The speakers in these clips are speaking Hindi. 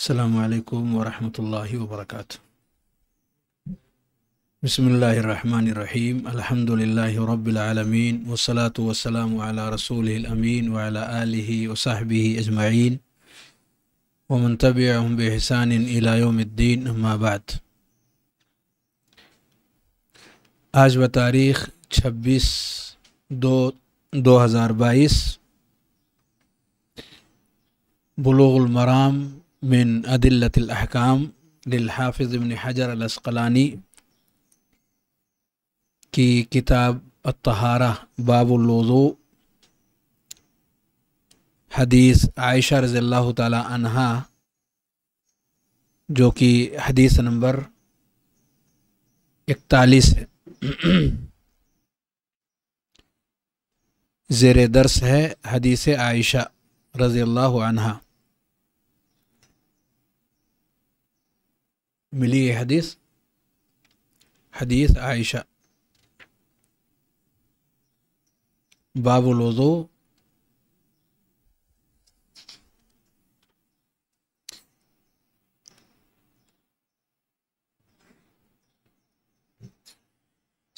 السلام عليكم ورحمة الله وبركاته بسم الله الرحمن الرحيم الحمد لله رب العالمين والصلاة والسلام على رسوله الأمين وعلى آله وصحبه أجمعين ومن تبعهم بإحسان إلى يوم الدين أما بعد آج بتاريخ 26 دو 2022 بلوغ المرام من أدلة الأحكام لलहाफ़ इबन हजर अलस्कलानी की किताब अतहारा बाबुलवज़ो हदीस आयशा रज़ील्ला तहा जो कि हदीस नंबर इकतालीस है ज़ेर दर्स है हदीस आयशा रज़ी अल्लाह मिली ये हदीस हदीस आयशा बाबुल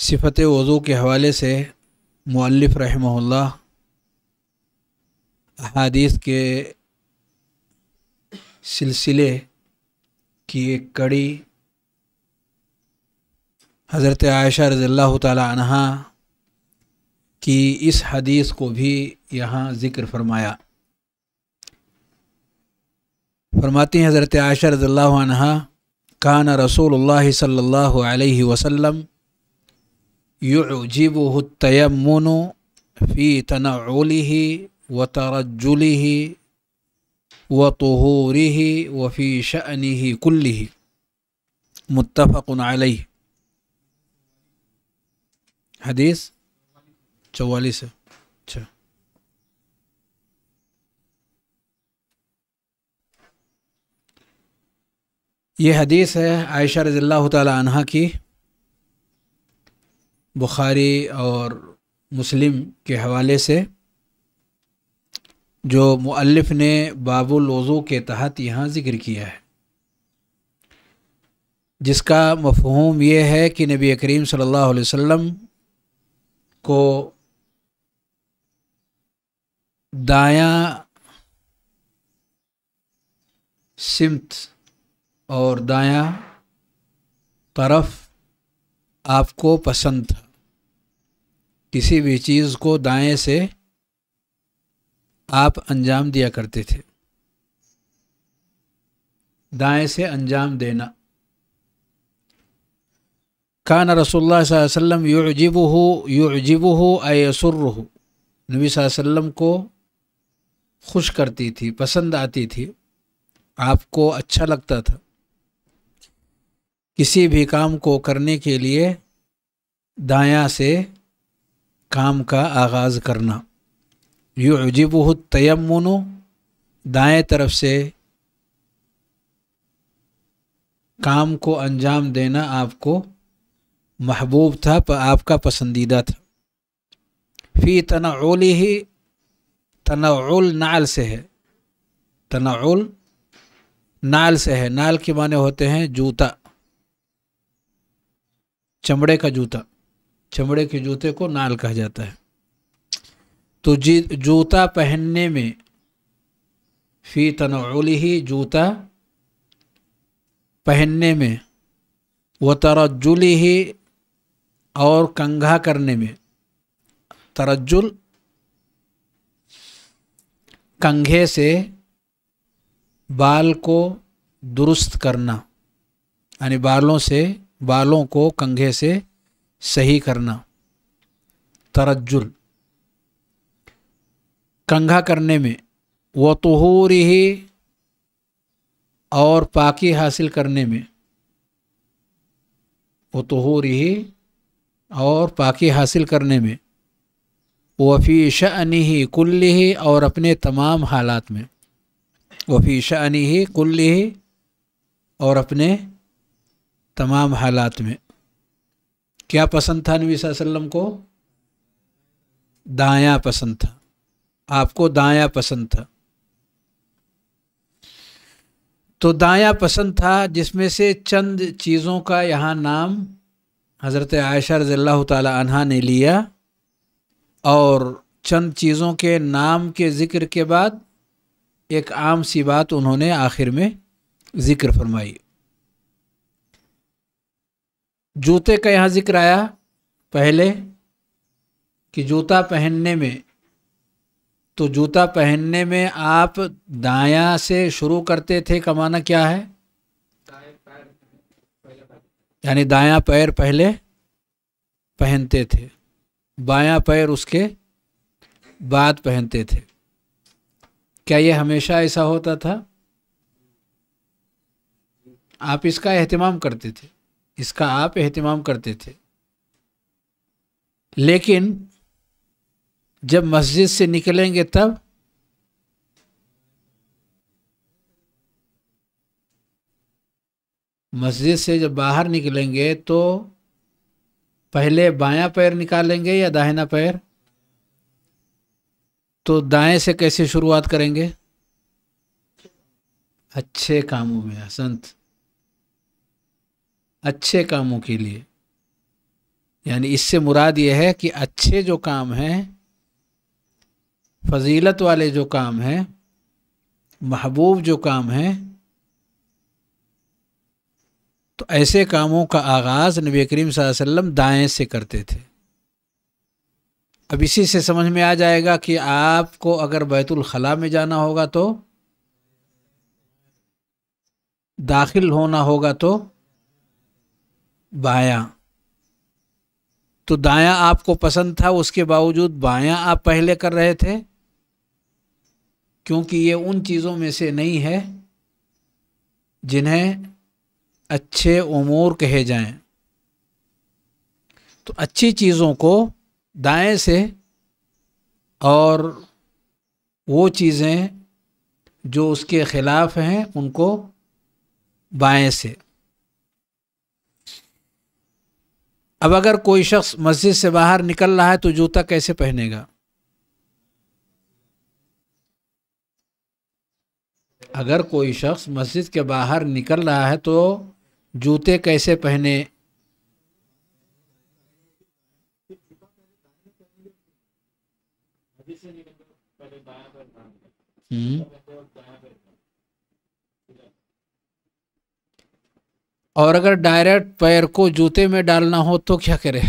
सिफत वज़ू के हवाले से मुल्फ रहमल्ला अदीस के सिलसिले की एक कड़ी हज़रत आयशा रज़ील्ला तह की इस हदीस को भी यहाँ ज़िक्र फरमाया फरमाती हैं हज़रत आयशा रज़ी कान रसूल सल्ह वसम युजीबुतयमन फ़ी तनाली व तरजुली व तहूरी वफ़ी शनी ही कुल्ली ही मुतफ़ुनल हदीस चौवालीस है अच्छा ये हदीस है आयशा रज़ील्ला तह की बुखारी और मुस्लिम के हवाले से जो मुअल्लिफ ने बाबुलज़ो के तहत यहाँ ज़िक्र किया है जिसका मफहूम यह है कि नबी करीम सल्लल्लाहु अलैहि वसल्लम को दायां सिमत और दायां तरफ आपको पसंद था किसी भी चीज़ को दाएं से आप अंजाम दिया करते थे दाएं से अंजाम देना कान रसोल्ला वसम युजिब हो युजिब हो असुर हो नबी वसल्लम को खुश करती थी पसंद आती थी आपको अच्छा लगता था किसी भी काम को करने के लिए दाया से काम का आगाज़ करना तयम तयमन दाएं तरफ से काम को अंजाम देना आपको महबूब था पर आपका पसंदीदा था फ़ी तनाउल ही तनाउल नाल से है तनाउल नाल से है नाल के माने होते हैं जूता चमड़े का जूता चमड़े के जूते को नाल कहा जाता है तो जी जूता पहनने में फ़ी तनाउल ही जूता पहनने में व तरजुल ही और कंघा करने में तरजुल कंघे से बाल को दुरुस्त करना यानी बालों से बालों को कंघे से सही करना तरजुल कंघा करने में व तहूर ही और पाकी हासिल करने में व ही और पाकी हासिल करने में वफ़ी शनि ही कुल्ल ही और अपने तमाम हालात में वफ़ी शनि ही कुल्ल ही और अपने तमाम हालात में क्या पसंद था नबी वसल्लम को दायां पसंद था आपको दाया पसंद था तो दाया पसंद था जिसमें से चंद चीज़ों का यहाँ नाम हज़रत आयशा रज़ील्ला तहा ने लिया और चंद चीज़ों के नाम के ज़िक्र के बाद एक आम सी बात उन्होंने आखिर में ज़िक्र फरमाई जूते का यहाँ ज़िक्र आया पहले कि जूता पहनने में तो जूता पहनने में आप दाया से शुरू करते थे कमाना क्या है यानी दाया पैर पहले पहनते थे बाया पैर उसके बाद पहनते थे क्या ये हमेशा ऐसा होता था आप इसका एहतमाम करते थे इसका आप एहतमाम करते थे लेकिन जब मस्जिद से निकलेंगे तब मस्जिद से जब बाहर निकलेंगे तो पहले बायां पैर निकालेंगे या दाहिना पैर तो दाएं से कैसे शुरुआत करेंगे अच्छे कामों में असंत अच्छे कामों के लिए यानी इससे मुराद यह है कि अच्छे जो काम हैं फजीलत वाले जो काम हैं महबूब जो काम हैं तो ऐसे कामों का आगाज़ नबी करीम वसल्लम दाएं से करते थे अब इसी से समझ में आ जाएगा कि आपको अगर बैतुल खला में जाना होगा तो दाखिल होना होगा तो बायां तो दायां आपको पसंद था उसके बावजूद बायां आप पहले कर रहे थे क्योंकि ये उन चीज़ों में से नहीं है जिन्हें अच्छे उमूर कहे जाएं तो अच्छी चीज़ों को दाएं से और वो चीज़ें जो उसके ख़िलाफ़ हैं उनको बाएं से अब अगर कोई शख्स मस्जिद से बाहर निकल रहा है तो जूता कैसे पहनेगा अगर कोई शख्स मस्जिद के बाहर निकल रहा है तो जूते कैसे पहने हम्म। और अगर डायरेक्ट पैर को जूते में डालना हो तो क्या करें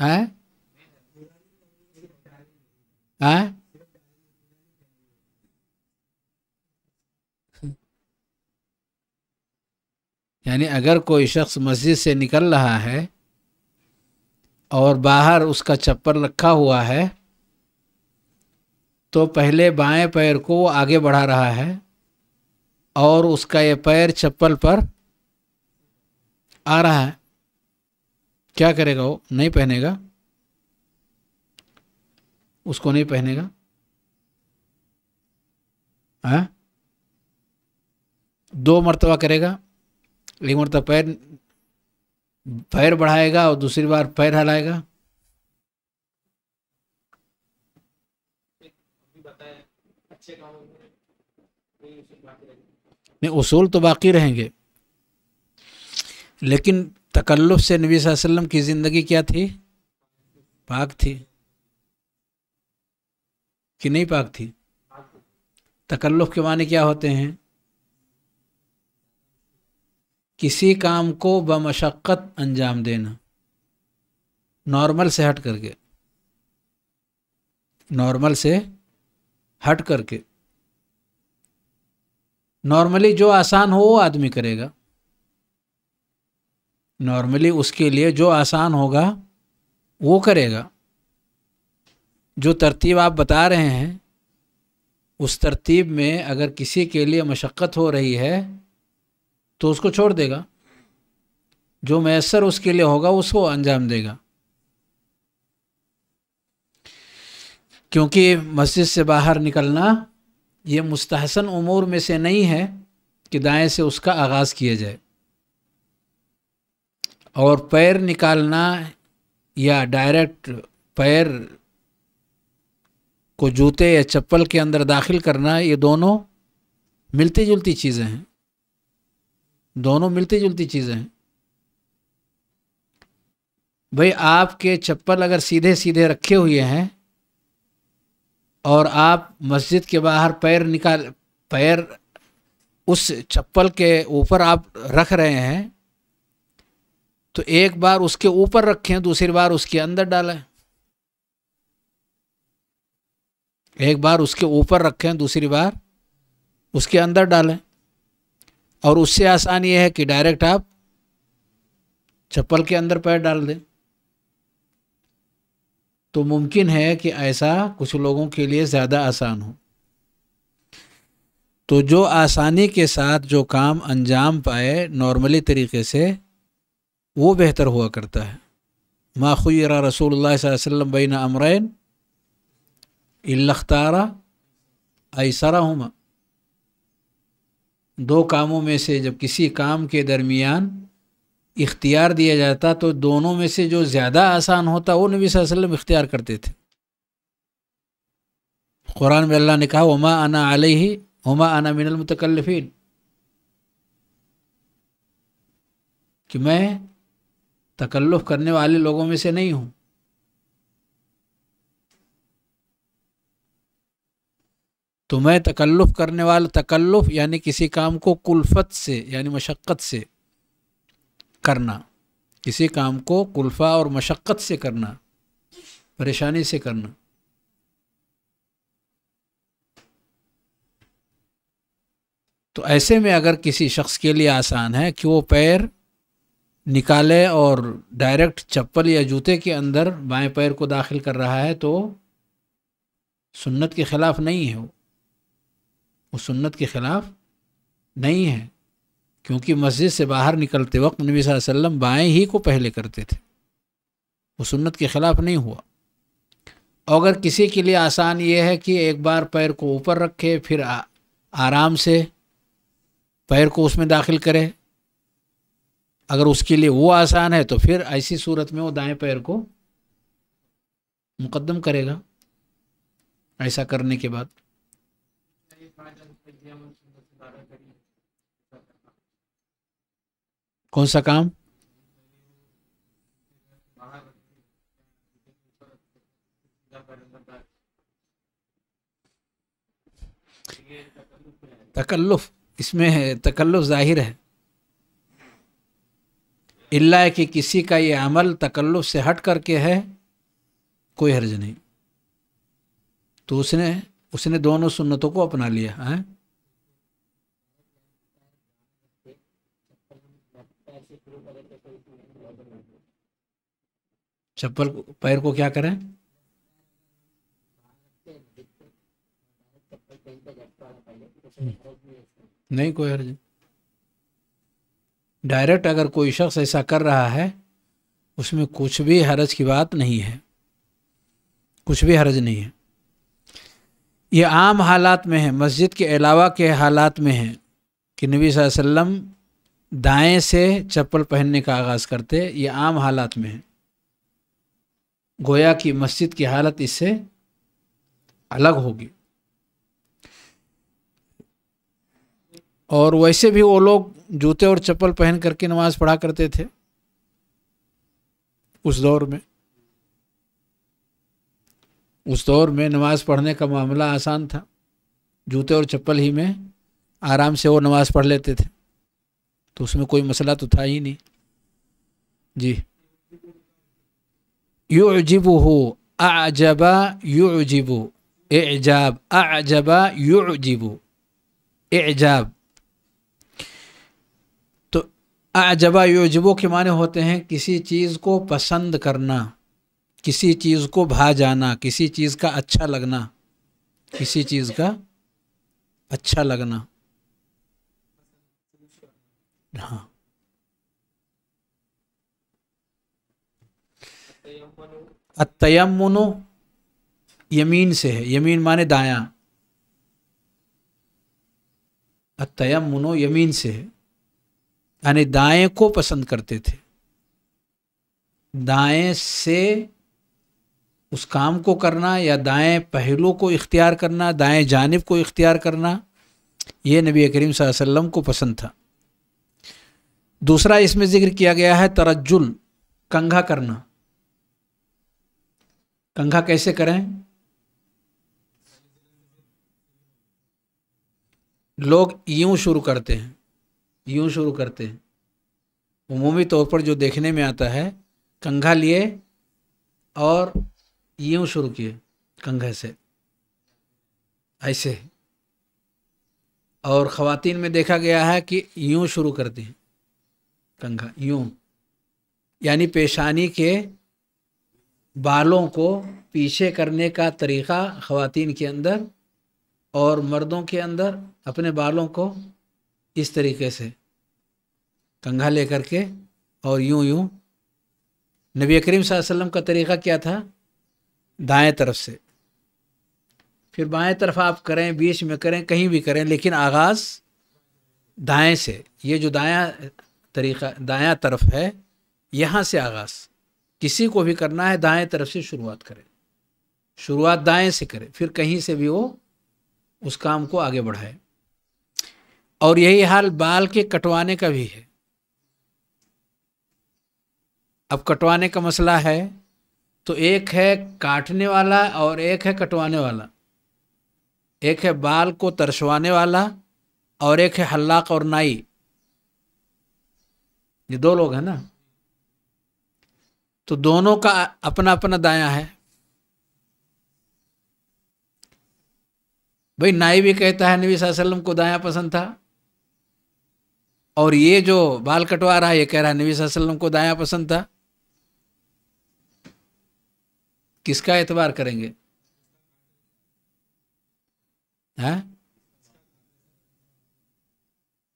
हैं हैं यानी अगर कोई शख्स मस्जिद से निकल रहा है और बाहर उसका चप्पल रखा हुआ है तो पहले बाएं पैर को वो आगे बढ़ा रहा है और उसका ये पैर चप्पल पर आ रहा है क्या करेगा वो नहीं पहनेगा उसको नहीं पहनेगा है हाँ? दो मर्तबा करेगा एक मरतब तो पैर पैर बढ़ाएगा और दूसरी बार पैर हलाएगा नहीं उसूल तो बाकी रहेंगे लेकिन तकल्लुफ से नबी वसल्लम की ज़िंदगी क्या थी पाक थी कि नहीं पाक थी तकल्लुफ के माने क्या होते हैं किसी काम को बमशक्क़त अंजाम देना नॉर्मल से हट करके नॉर्मल से हट करके नॉर्मली जो आसान हो वो आदमी करेगा नॉर्मली उसके लिए जो आसान होगा वो करेगा जो तरतीब आप बता रहे हैं उस तरतीब में अगर किसी के लिए मशक्क़त हो रही है तो उसको छोड़ देगा जो मैसर उसके लिए होगा उसको अंजाम देगा क्योंकि मस्जिद से बाहर निकलना ये मुस्तहसन उमूर में से नहीं है कि दाएं से उसका आगाज़ किया जाए और पैर निकालना या डायरेक्ट पैर को जूते या चप्पल के अंदर दाखिल करना ये दोनों मिलती जुलती चीज़ें हैं दोनों मिलती जुलती चीज़ें हैं भाई आपके चप्पल अगर सीधे सीधे रखे हुए हैं और आप मस्जिद के बाहर पैर निकाल पैर उस चप्पल के ऊपर आप रख रहे हैं तो एक बार उसके ऊपर रखें दूसरी बार उसके अंदर डालें एक बार उसके ऊपर रखें दूसरी बार उसके अंदर डालें और उससे आसान ये है कि डायरेक्ट आप चप्पल के अंदर पैर डाल दें तो मुमकिन है कि ऐसा कुछ लोगों के लिए ज़्यादा आसान हो तो जो आसानी के साथ जो काम अंजाम पाए नॉर्मली तरीके से वो बेहतर हुआ करता है माखुरा रसूल वसम बैन अमरैन इल्लखतारा ऐसा हूँ दो कामों में से जब किसी काम के दरमियान इख्तियार दिया जाता तो दोनों में से जो ज़्यादा आसान होता वो नबी वसल्लम इख्तियार करते थे कुरान में अल्लाह ने कहा उमा आना आल ही उमा आना मिनलमतकल्लफिन कि मैं तकल्लुफ़ करने वाले लोगों में से नहीं हूँ तो मैं तकल्लुफ़ करने वाला तकल्लुफ़ यानी किसी काम को कुल्फ़त से यानी मशक्क़त से करना किसी काम को कुल्फ़ा और मशक्क़त से करना परेशानी से करना तो ऐसे में अगर किसी शख्स के लिए आसान है कि वो पैर निकाले और डायरेक्ट चप्पल या जूते के अंदर बाएं पैर को दाखिल कर रहा है तो सुन्नत के ख़िलाफ़ नहीं है वो वो सुन्नत के ख़िलाफ़ नहीं है क्योंकि मस्जिद से बाहर निकलते वक्त नबी वसल्लम बाएँ ही को पहले करते थे वो सुन्नत के ख़िलाफ़ नहीं हुआ और अगर किसी के लिए आसान ये है कि एक बार पैर को ऊपर रखे फिर आ, आराम से पैर को उसमें दाखिल करे अगर उसके लिए वो आसान है तो फिर ऐसी सूरत में वो दाएं पैर को मुकदम करेगा ऐसा करने के बाद कौन सा काम तकल्लुफ इसमें तकल्लुफ जाहिर है इल्ला कि किसी का ये अमल तकल्लुफ से हट करके है कोई हर्ज नहीं तो उसने उसने दोनों सुन्नतों को अपना लिया है चप्पल पैर को क्या करें नहीं कोई हर्ज डायरेक्ट अगर कोई शख्स ऐसा कर रहा है उसमें कुछ भी हर्ज की बात नहीं है कुछ भी हर्ज नहीं है ये आम हालात में है मस्जिद के अलावा के हालात में है कि नबी वसल्लम दाएं से चप्पल पहनने का आगाज़ करते ये आम हालात में है गोया की मस्जिद की हालत इससे अलग होगी और वैसे भी वो लोग जूते और चप्पल पहन करके नमाज पढ़ा करते थे उस दौर में उस दौर में नमाज पढ़ने का मामला आसान था जूते और चप्पल ही में आराम से वो नमाज पढ़ लेते थे तो उसमें कोई मसला तो था ही नहीं जी युजिबुहु अजब युजिबु एजाब अजब युजिबु एजाब तो अजबा युजबो के माने होते हैं किसी चीज़ को पसंद करना किसी चीज़ को भा जाना किसी चीज़ का अच्छा लगना किसी चीज़ का अच्छा लगना हाँ अतयमनो यमीन से है यमीन माने दायां मुनो यमीन से है यानी दाएं को पसंद करते थे दाएं से उस काम को करना या दाएं पहलू को इख्तियार करना दाएं जानब को इख्तियार करना ये नबी करीम वसल्लम को पसंद था दूसरा इसमें ज़िक्र किया गया है तरजुल कंघा करना कंघा कैसे करें लोग यूं शुरू करते हैं यूं शुरू करते हैं उमूमी तौर पर जो देखने में आता है कंघा लिए और यूं शुरू किए कंघे से ऐसे और ख़वातीन में देखा गया है कि यूं शुरू करती हैं कंघा यूं यानी पेशानी के बालों को पीछे करने का तरीक़ा ख़वातीन के अंदर और मर्दों के अंदर अपने बालों को इस तरीके से कंघा लेकर के और यूं यूं नबी करीम वसल्लम का तरीक़ा क्या था दाएं तरफ से फिर बाएं तरफ आप करें बीच में करें कहीं भी करें लेकिन आगाज़ दाएं से ये जो दाया तरीक़ा दाया तरफ है यहाँ से आगाज़ किसी को भी करना है दाएं तरफ से शुरुआत करें शुरुआत दाएं से करें फिर कहीं से भी वो उस काम को आगे बढ़ाए और यही हाल बाल के कटवाने का भी है अब कटवाने का मसला है तो एक है काटने वाला और एक है कटवाने वाला एक है बाल को तरसवाने वाला और एक है हल्लाक और नाई ये दो लोग हैं ना तो दोनों का अपना अपना दाया है भाई नाई भी कहता है नबी वसल्लम को दाया पसंद था और ये जो बाल कटवा रहा है ये कह रहा है नबी वसल्लम को दाया पसंद था किसका एतबार करेंगे है हाँ?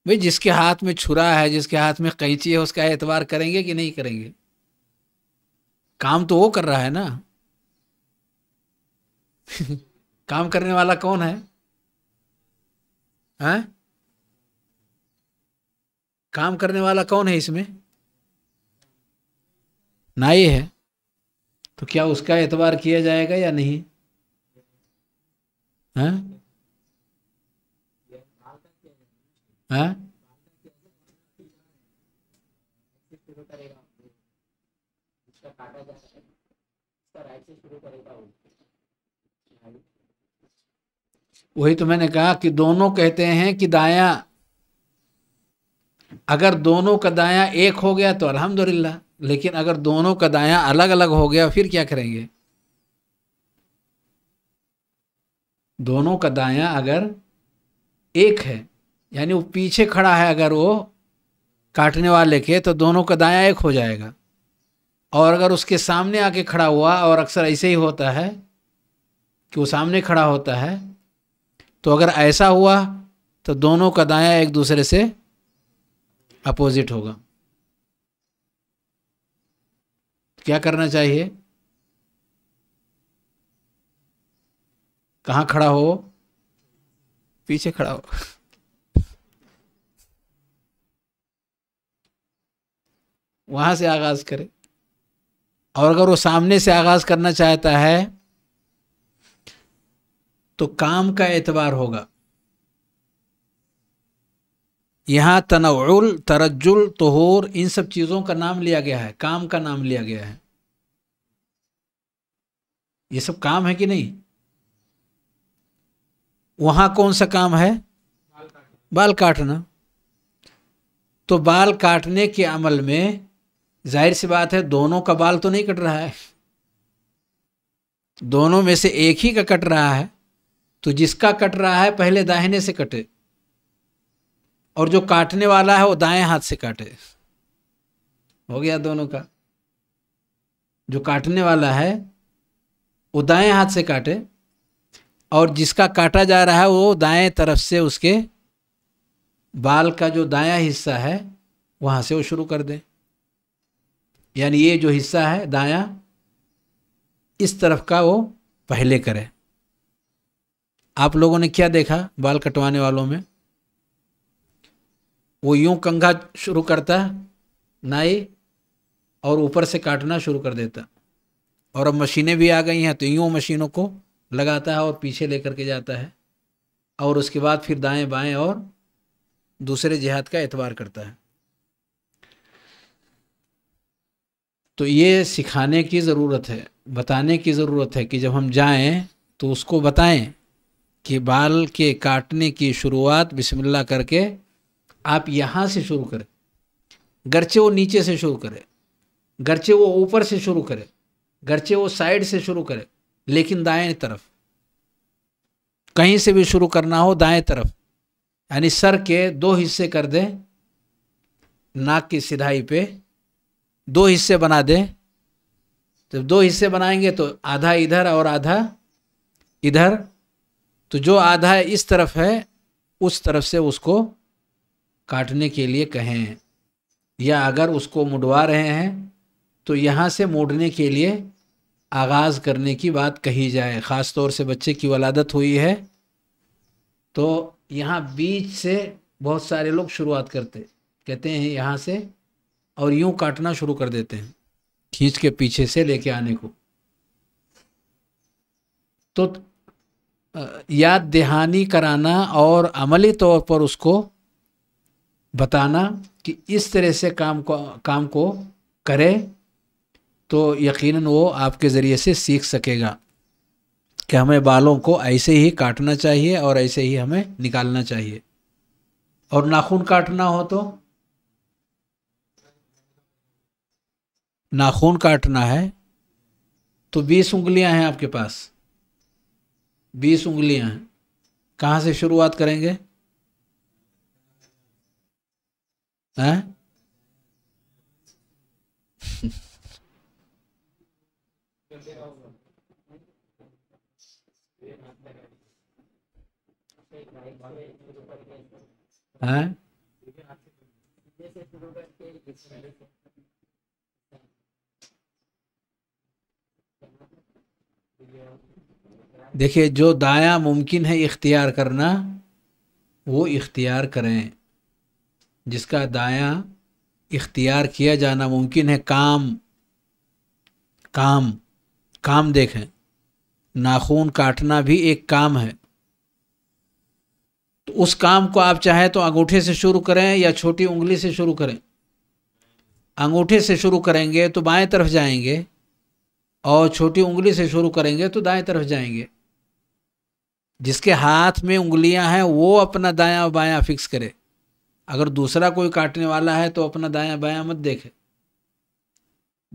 भाई जिसके हाथ में छुरा है जिसके हाथ में कैंची है उसका एतबार करेंगे कि नहीं करेंगे काम तो वो कर रहा है ना काम करने वाला कौन है हैं? हाँ? काम करने वाला कौन है इसमें ना ये है तो क्या उसका एतबार किया जाएगा या नहीं हैं? हाँ? हैं? हाँ? काटा जा सके इसका राइट से शुरू करेगा वो वही तो मैंने कहा कि दोनों कहते हैं कि दाया अगर दोनों का दाया एक हो गया तो अल्हम्दुलिल्लाह लेकिन अगर दोनों का दाया अलग अलग हो गया फिर क्या करेंगे दोनों का दाया अगर एक है यानी वो पीछे खड़ा है अगर वो काटने वाले के तो दोनों का दाया एक हो जाएगा और अगर उसके सामने आके खड़ा हुआ और अक्सर ऐसे ही होता है कि वो सामने खड़ा होता है तो अगर ऐसा हुआ तो दोनों का दाया एक दूसरे से अपोजिट होगा क्या करना चाहिए कहाँ खड़ा हो पीछे खड़ा हो वहां से आगाज करें और अगर वो सामने से आगाज़ करना चाहता है तो काम का एतबार होगा यहां तनउल तरजुल तोहर इन सब चीज़ों का नाम लिया गया है काम का नाम लिया गया है ये सब काम है कि नहीं वहां कौन सा काम है बाल काटना तो बाल काटने के अमल में जाहिर सी बात है दोनों का बाल तो नहीं कट रहा है दोनों में से एक ही का कट रहा है तो जिसका कट रहा है पहले दाहिने से कटे और जो काटने वाला है वो दाएं हाथ से काटे हो गया दोनों का जो काटने वाला है वो दाएं हाथ से काटे और जिसका काटा जा रहा है वो दाएं तरफ से उसके बाल का जो दाया हिस्सा है वहाँ से वो शुरू कर दें यानी ये जो हिस्सा है दाया इस तरफ का वो पहले करे आप लोगों ने क्या देखा बाल कटवाने वालों में वो यूं कंघा शुरू करता नाई और ऊपर से काटना शुरू कर देता और अब मशीनें भी आ गई हैं तो यूं मशीनों को लगाता है और पीछे लेकर के जाता है और उसके बाद फिर दाएं बाएं और दूसरे जिहाद का एतवार करता है तो ये सिखाने की ज़रूरत है बताने की ज़रूरत है कि जब हम जाएं तो उसको बताएं कि बाल के काटने की शुरुआत बिस्मिल्लाह करके आप यहाँ से शुरू करें गरचे वो नीचे से शुरू करें गरचे वो ऊपर से शुरू करें गरचे वो साइड से शुरू करें लेकिन दाएं तरफ कहीं से भी शुरू करना हो दाएं तरफ यानी सर के दो हिस्से कर दें नाक की सिधाई पर दो हिस्से बना दें जब दो हिस्से बनाएंगे तो आधा इधर और आधा इधर तो जो आधा इस तरफ है उस तरफ से उसको काटने के लिए कहें या अगर उसको मुड़वा रहे हैं तो यहाँ से मोड़ने के लिए आगाज़ करने की बात कही जाए ख़ास तौर से बच्चे की वलादत हुई है तो यहाँ बीच से बहुत सारे लोग शुरुआत करते कहते हैं यहाँ से और यूं काटना शुरू कर देते हैं खींच के पीछे से लेके आने को तो याद दहानी कराना और अमली तौर पर उसको बताना कि इस तरह से काम को काम को करे तो यकीनन वो आपके ज़रिए से सीख सकेगा कि हमें बालों को ऐसे ही काटना चाहिए और ऐसे ही हमें निकालना चाहिए और नाखून काटना हो तो नाखून काटना है तो बीस उंगलियां हैं आपके पास बीस उंगलियां हैं कहाँ से शुरुआत करेंगे हैं हैं देखिए जो दाया मुमकिन है इख्तियार करना वो इख्तियार करें जिसका दाया इख्तियार किया जाना मुमकिन है काम काम काम देखें नाखून काटना भी एक काम है तो उस काम को आप चाहें तो अंगूठे से शुरू करें या छोटी उंगली से शुरू करें अंगूठे से शुरू करेंगे तो बाएं तरफ जाएंगे और छोटी उंगली से शुरू करेंगे तो दाएं तरफ जाएंगे जिसके हाथ में उंगलियां हैं वो अपना दायां बायां फिक्स करे अगर दूसरा कोई काटने वाला है तो अपना दायां बायां मत देखे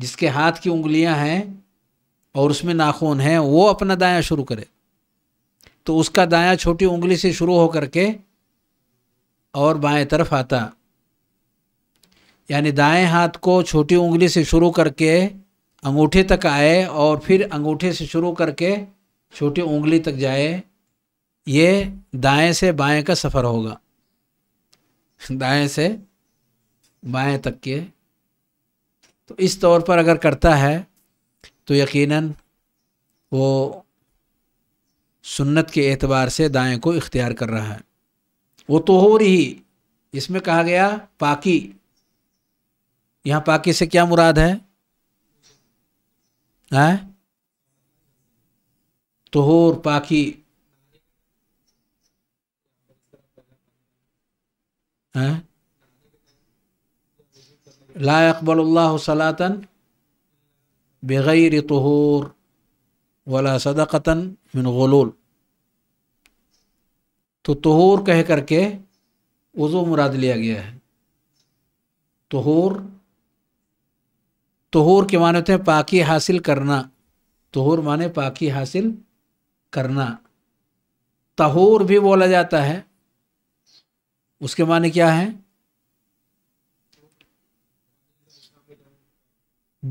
जिसके हाथ की उंगलियां हैं और उसमें नाखून है वो अपना दायां शुरू करे तो उसका दायां छोटी उंगली से शुरू हो करके और बाएं तरफ आता यानी दाएं हाथ को छोटी उंगली से शुरू करके अंगूठे तक आए और फिर अंगूठे से शुरू करके छोटी उंगली तक जाए ये दाएं से बाएं का सफ़र होगा दाएं से बाएं तक के तो इस तौर पर अगर करता है तो यकीनन वो सुन्नत के एतबार से दाएं को इख्तियार कर रहा है वो तो हो रही इसमें कहा गया पाकि यहाँ पाकि से क्या मुराद है हैं तोहर पाकि हैं ला अकबल्लासलातन तहूर वला सदक़तन मिन गलूल तो तहूर कह करके वज़ू मुराद लिया गया है तहूर तहूर के माने होते हैं पाकि हासिल करना तहूर माने पाकि हासिल करना तहूर भी बोला जाता है उसके माने क्या है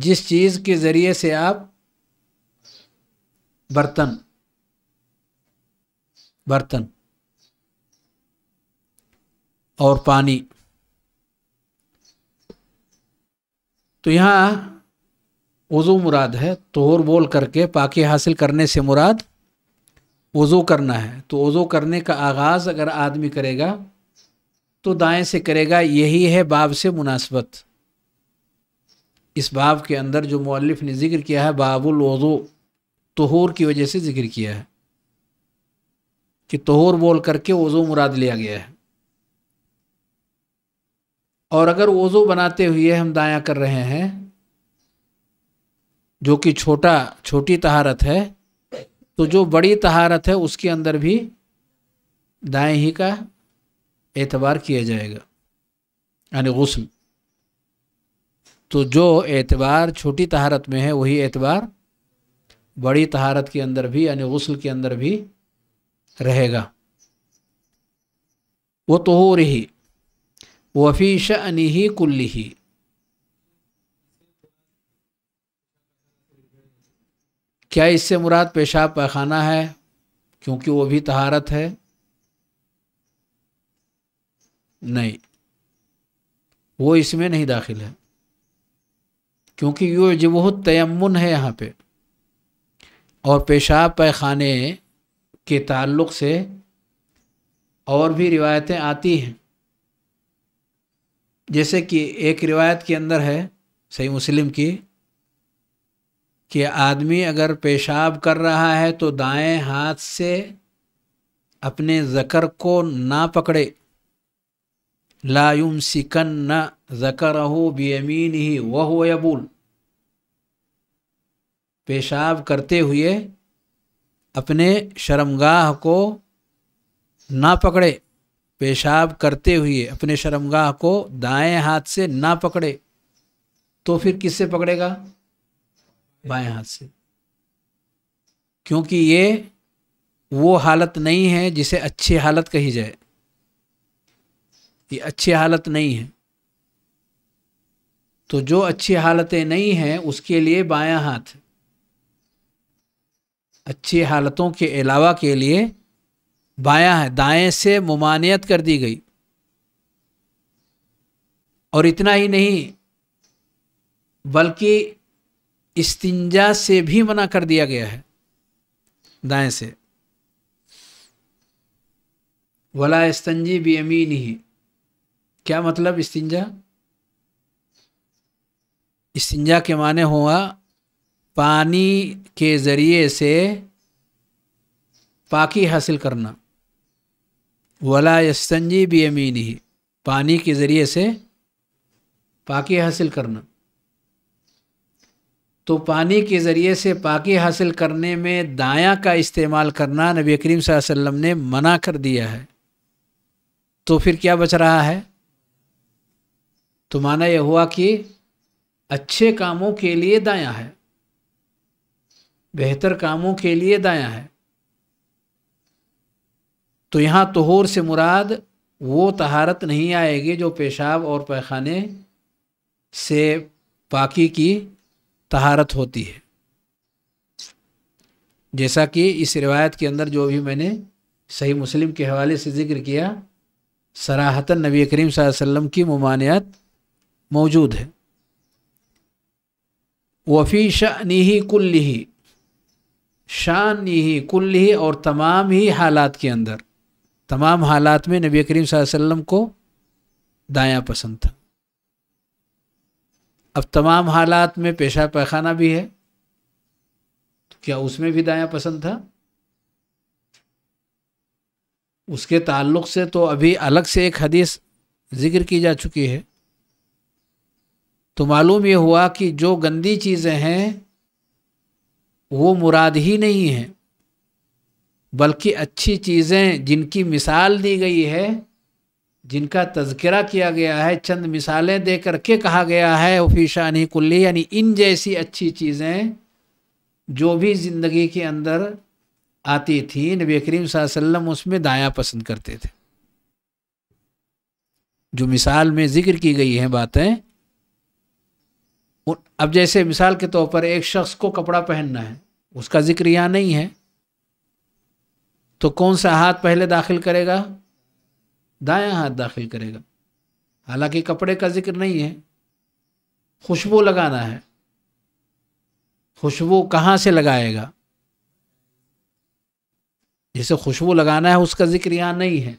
जिस चीज के जरिए से आप बर्तन बर्तन और पानी तो यहां वज़ू मुराद है तोहर बोल करके पाकि हासिल करने से मुराद वज़ू करना है तो वज़ू करने का आगाज़ अगर आदमी करेगा तो दाएं से करेगा यही है बाब से मुनासबत इस बाब के अंदर जो मौलफ ने जिक्र किया है बाबुल वज़ू तहूर की वजह से जिक्र किया है कि तहूर बोल करके वज़ू मुराद लिया गया है और अगर वज़ू बनाते हुए हम दाया कर रहे हैं जो कि छोटा छोटी तहारत है तो जो बड़ी तहारत है उसके अंदर भी दाएँ ही का एतबार किया जाएगा यानी गसल तो जो एतबार छोटी तहारत में है वही एतबार बड़ी तहारत के अंदर भी यानी गसल के अंदर भी रहेगा वो तो हो रही वफ़ी शनि ही कुल्ली ही क्या इससे मुराद पेशाब पैखाना है क्योंकि वो भी तहारत है नहीं वो इसमें नहीं दाखिल है क्योंकि यो बहुत तयमुन है यहाँ पे और पेशाब पैखाने के ताल्लुक से और भी रिवायतें आती हैं जैसे कि एक रिवायत के अंदर है सही मुस्लिम की कि आदमी अगर पेशाब कर रहा है तो दाएं हाथ से अपने ज़कर को ना पकड़े लायुम सिकन ذكره بيمينه وهو ही पेशाब करते हुए अपने शर्मगाह को ना पकड़े पेशाब करते हुए अपने शर्मगाह को दाएं हाथ से ना पकड़े तो फिर किससे पकड़ेगा बाएं हाथ से क्योंकि ये वो हालत नहीं है जिसे अच्छी हालत कही जाए ये अच्छी हालत नहीं है तो जो अच्छी हालतें नहीं हैं उसके लिए बायां हाथ अच्छी हालतों के अलावा के लिए बायां है दाएं से मुमानियत कर दी गई और इतना ही नहीं बल्कि इस्तिंजा से भी मना कर दिया गया है दाएं से वला इस्तंजी भी अमीन ही क्या मतलब इस्तिंजा इस्तिंजा के माने हुआ पानी के ज़रिए से पाकी हासिल करना वला यस्तंजी भी अमीन ही पानी के ज़रिए से पाकी हासिल करना तो पानी के ज़रिए से पाकी हासिल करने में दाया का इस्तेमाल करना नबी करीम वसल्लम ने मना कर दिया है तो फिर क्या बच रहा है तो माना यह हुआ कि अच्छे कामों के लिए दाया है बेहतर कामों के लिए दाया है तो यहाँ तोहर से मुराद वो तहारत नहीं आएगी जो पेशाब और पैखाने से पाकी की तहारत होती है जैसा कि इस रिवायत के अंदर जो भी मैंने सही मुस्लिम के हवाले से जिक्र किया सराहतन नबी करीम वसल्लम की ममानियत मौजूद है वफ़ी शानी ही कुल ही शान ही कुल ही और तमाम ही हालात के अंदर तमाम हालात में नबी करीम वसल्लम को दाया पसंद था अब तमाम हालात में पेशा पैखाना भी है तो क्या उसमें भी दाया पसंद था उसके ताल्लुक से तो अभी अलग से एक हदीस जिक्र की जा चुकी है तो मालूम ये हुआ कि जो गंदी चीज़ें हैं वो मुराद ही नहीं है बल्कि अच्छी चीज़ें जिनकी मिसाल दी गई है जिनका तस्करा किया गया है चंद मिसालें दे करके कहा गया है उफीशानी कुल्ली यानी इन जैसी अच्छी चीज़ें जो भी ज़िंदगी के अंदर आती थी नबी करीम वसल्लम उसमें दाया पसंद करते थे जो मिसाल में ज़िक्र की गई हैं बातें अब जैसे मिसाल के तौर पर एक शख्स को कपड़ा पहनना है उसका जिक्र यहाँ नहीं है तो कौन सा हाथ पहले दाखिल करेगा दाया हाथ दाखिल करेगा हालांकि कपड़े का जिक्र नहीं है खुशबू लगाना है खुशबू कहाँ से लगाएगा जैसे खुशबू लगाना है उसका जिक्र यहाँ नहीं है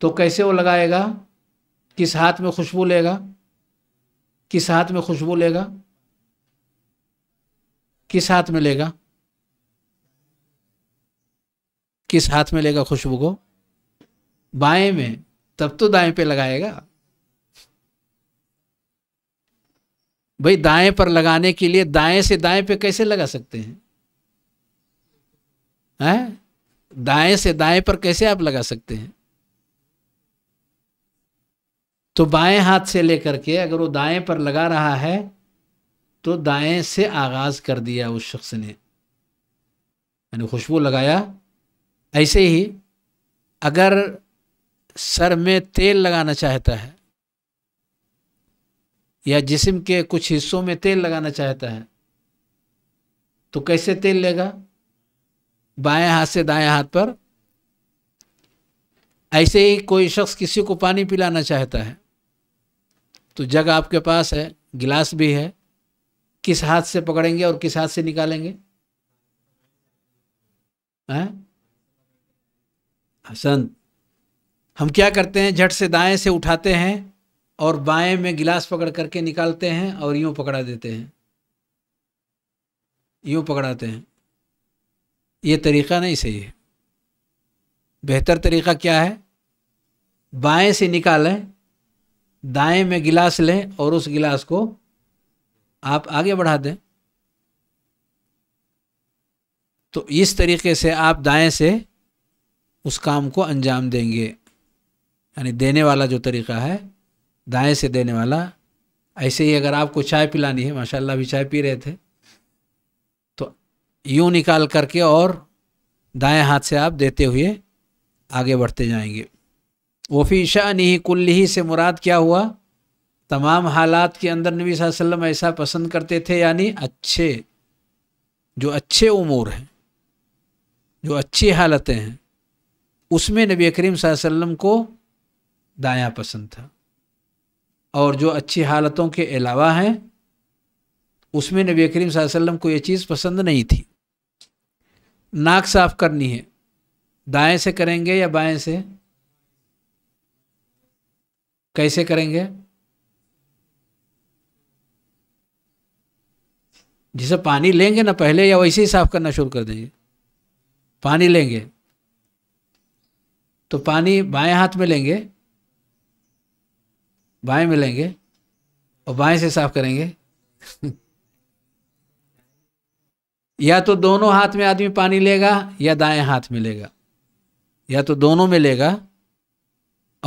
तो कैसे वो लगाएगा किस हाथ में खुशबू लेगा किस हाथ में खुशबू लेगा किस हाथ में लेगा किस हाथ में लेगा खुशबू को बाएं में तब तो दाएं पे लगाएगा भाई दाएं पर लगाने के लिए दाएं से दाएं पे कैसे लगा सकते हैं हैं दाएं से दाएं पर कैसे आप लगा सकते हैं तो बाएं हाथ से लेकर के अगर वो दाएं पर लगा रहा है तो दाएं से आगाज कर दिया उस शख्स ने यानी खुशबू लगाया ऐसे ही अगर सर में तेल लगाना चाहता है या जिस्म के कुछ हिस्सों में तेल लगाना चाहता है तो कैसे तेल लेगा बाएं हाथ से दाएं हाथ पर ऐसे ही कोई शख्स किसी को पानी पिलाना चाहता है तो जग आपके पास है गिलास भी है किस हाथ से पकड़ेंगे और किस हाथ से निकालेंगे हैं संत हम क्या करते हैं झट से दाएं से उठाते हैं और बाएं में गिलास पकड़ करके निकालते हैं और यूं पकड़ा देते हैं यूं पकड़ाते हैं ये तरीका नहीं सही है बेहतर तरीका क्या है बाएं से निकालें दाएं में गिलास लें और उस गिलास को आप आगे बढ़ा दें तो इस तरीके से आप दाएं से उस काम को अंजाम देंगे यानी देने वाला जो तरीका है दाएं से देने वाला ऐसे ही अगर आपको चाय पिलानी है माशाल्लाह भी चाय पी रहे थे तो यूँ निकाल करके और दाएं हाथ से आप देते हुए आगे बढ़ते जाएंगे वफ़ी शाह कुल्ली से मुराद क्या हुआ तमाम हालात के अंदर नबी वसल्लम ऐसा पसंद करते थे यानी अच्छे जो अच्छे उमूर हैं जो अच्छी हालतें हैं उसमें नबी करीम वसल्लम को दाया पसंद था और जो अच्छी हालतों के अलावा हैं उसमें नबी करीम वसल्लम को ये चीज़ पसंद नहीं थी नाक साफ करनी है दाएं से करेंगे या बाएं से कैसे करेंगे जिसे पानी लेंगे ना पहले या वैसे ही साफ करना शुरू कर देंगे पानी लेंगे तो पानी बाएं हाथ में लेंगे बाएं में लेंगे और बाएं से साफ करेंगे या तो दोनों हाथ में आदमी पानी लेगा या दाएं हाथ में लेगा या तो दोनों में लेगा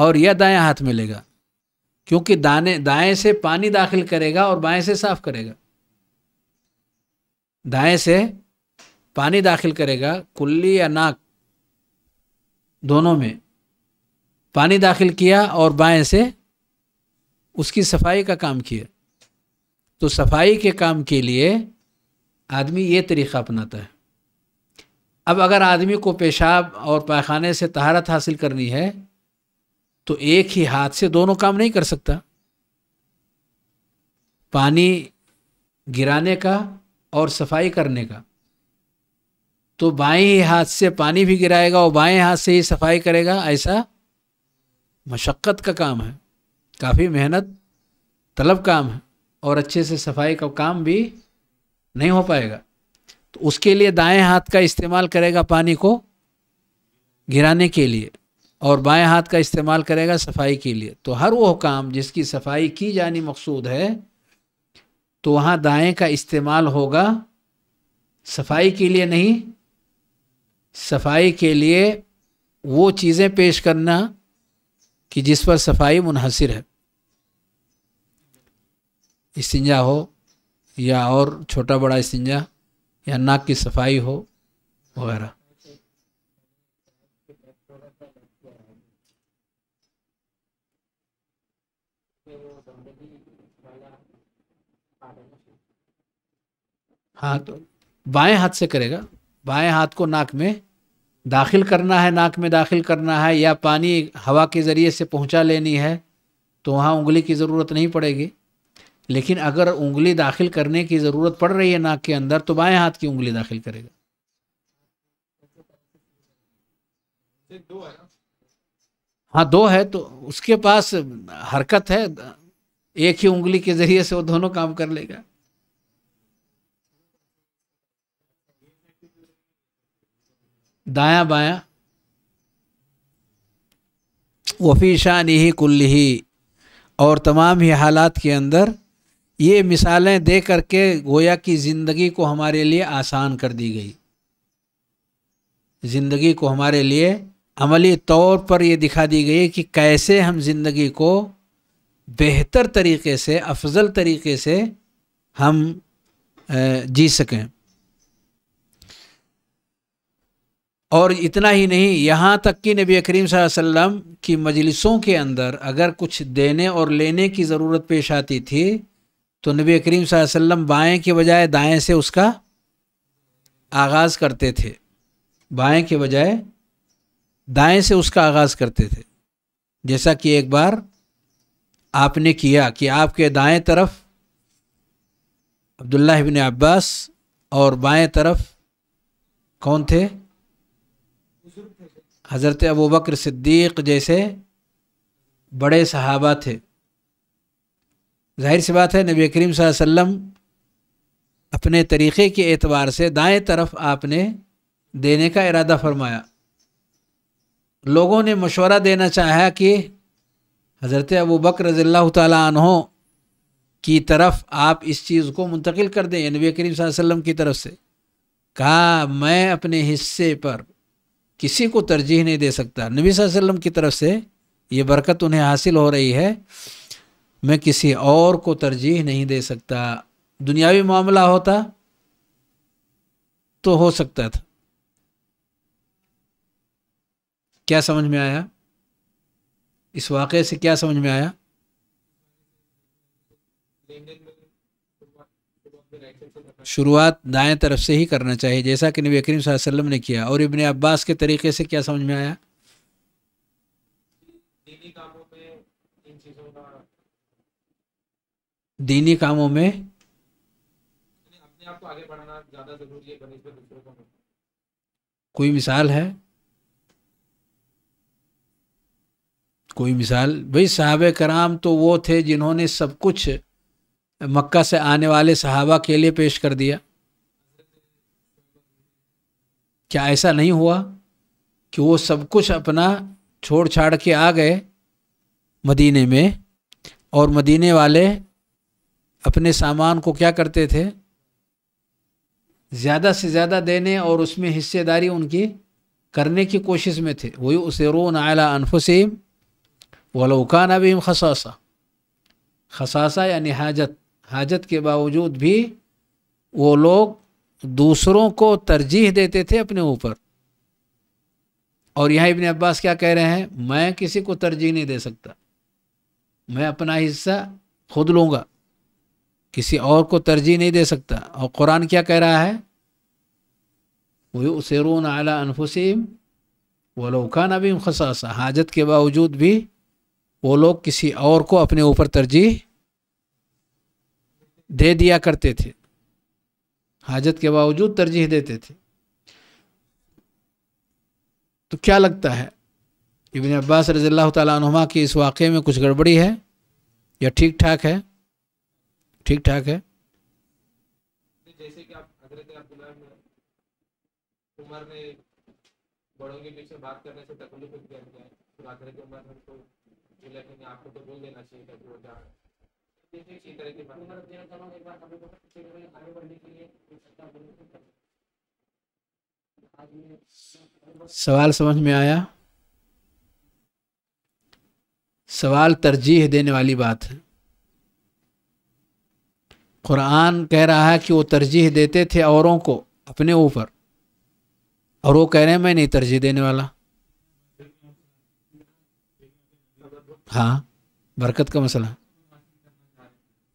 और या दाएं हाथ में लेगा क्योंकि दाने दाएं से पानी दाखिल करेगा और बाएं से साफ करेगा दाएं से पानी दाखिल करेगा कुल्ली या नाक दोनों में पानी दाखिल किया और बाएं से उसकी सफाई का काम किया तो सफाई के काम के लिए आदमी ये तरीक़ा अपनाता है अब अगर आदमी को पेशाब और पैखाने से तहारत हासिल करनी है तो एक ही हाथ से दोनों काम नहीं कर सकता पानी गिराने का और सफाई करने का तो बाएं हाथ से पानी भी गिराएगा और बाएं हाथ से ही सफाई करेगा ऐसा मशक्क़त का काम है काफ़ी मेहनत तलब काम है और अच्छे से सफाई का काम भी नहीं हो पाएगा तो उसके लिए दाएं हाथ का इस्तेमाल करेगा पानी को गिराने के लिए और बाएं हाथ का इस्तेमाल करेगा सफाई के लिए तो हर वो काम जिसकी सफाई की जानी मकसूद है तो वहाँ दाएं का इस्तेमाल होगा सफाई के लिए नहीं सफाई के लिए वो चीज़ें पेश करना कि जिस पर सफाई मुनहसर है इसंजा हो या और छोटा बड़ा इसंजा या नाक की सफाई हो वगैरह हाँ तो बाएं हाथ से करेगा बाएं हाथ को नाक में दाखिल करना है नाक में दाखिल करना है या पानी हवा के ज़रिए से पहुंचा लेनी है तो वहाँ उंगली की ज़रूरत नहीं पड़ेगी लेकिन अगर उंगली दाखिल करने की ज़रूरत पड़ रही है नाक के अंदर तो बाएं हाथ की उंगली दाखिल करेगा हाँ दो है तो उसके पास हरकत है एक ही उंगली के ज़रिए से वो दोनों काम कर लेगा दाया बाया वफ़ी शान ही कुल ही और तमाम ही हालात के अंदर ये मिसालें दे करके गोया की ज़िंदगी को हमारे लिए आसान कर दी गई ज़िंदगी को हमारे लिए अमली तौर पर ये दिखा दी गई कि कैसे हम ज़िंदगी को बेहतर तरीके से अफजल तरीके से हम जी सकें और इतना ही नहीं यहाँ तक कि नबी करीम वसल्लम की मजलिसों के अंदर अगर कुछ देने और लेने की ज़रूरत पेश आती थी तो नबी करीम वसल्लम बाएं के बजाय दाएं से उसका आगाज़ करते थे बाएं के बजाय दाएं से उसका आगाज़ करते थे जैसा कि एक बार आपने किया कि आपके दाएं तरफ अब्दुल्ला इबन अब्बास और बाएं तरफ कौन थे हज़रत अबू बकर सिद्दीक़ जैसे बड़े सहाबा थे जाहिर सी बात है नबी करीम वसल्लम अपने तरीक़े के एतबार से दाएं तरफ आपने देने का इरादा फरमाया लोगों ने मशवरा देना चाहा कि हज़रत अबू बकर तहों की तरफ आप इस चीज़ को मुंतकिल कर दें नबी करीम वसल्लम की तरफ से कहा मैं अपने हिस्से पर किसी को तरजीह नहीं दे सकता नबी वसल्लम की तरफ से ये बरकत उन्हें हासिल हो रही है मैं किसी और को तरजीह नहीं दे सकता दुनियावी मामला होता तो हो सकता था क्या समझ में आया इस वाक़े से क्या समझ में आया शुरुआत दाएं तरफ से ही करना चाहिए जैसा कि नबी करीम वसल्लम ने किया और इब्ने अब्बास के तरीके से क्या समझ में आया दीनी कामों में कोई मिसाल है कोई मिसाल भाई साहब कराम तो वो थे जिन्होंने सब कुछ मक्का से आने वाले सहाबा के लिए पेश कर दिया क्या ऐसा नहीं हुआ कि वो सब कुछ अपना छोड़ छाड़ के आ गए मदीने में और मदीने वाले अपने सामान को क्या करते थे ज़्यादा से ज़्यादा देने और उसमें हिस्सेदारी उनकी करने की कोशिश में थे वही उसे रो नायला अनफसीम वलोकान अबीम खसासा खसासा यानी हाजत हाजत के बावजूद भी वो लोग दूसरों को तरजीह देते थे अपने ऊपर और यहाँ इबन अब्बास क्या कह रहे हैं मैं किसी को तरजीह नहीं दे सकता मैं अपना हिस्सा खुद लूँगा किसी और को तरजीह नहीं दे सकता और कुरान क्या कह रहा है वो उसेरून अला अनफुसम खान अभी खसासा हाजत के बावजूद भी वो लोग किसी और को अपने ऊपर तरजीह दे दिया करते थे हाजत के बावजूद तरजीह देते थे तो क्या लगता है इबन अब्बास रजील्ला तुमा की इस वाक़े में कुछ गड़बड़ी है या ठीक ठाक है ठीक ठाक है बड़ों के पीछे बात करने से तकलीफ दिया है तो हजरत उमर ने तो तो सवाल समझ में आया सवाल तरजीह देने वाली बात है कुरान कह रहा है कि वो तरजीह देते थे औरों को अपने ऊपर और वो कह रहे हैं मैं नहीं तरजीह देने वाला हाँ बरकत का मसला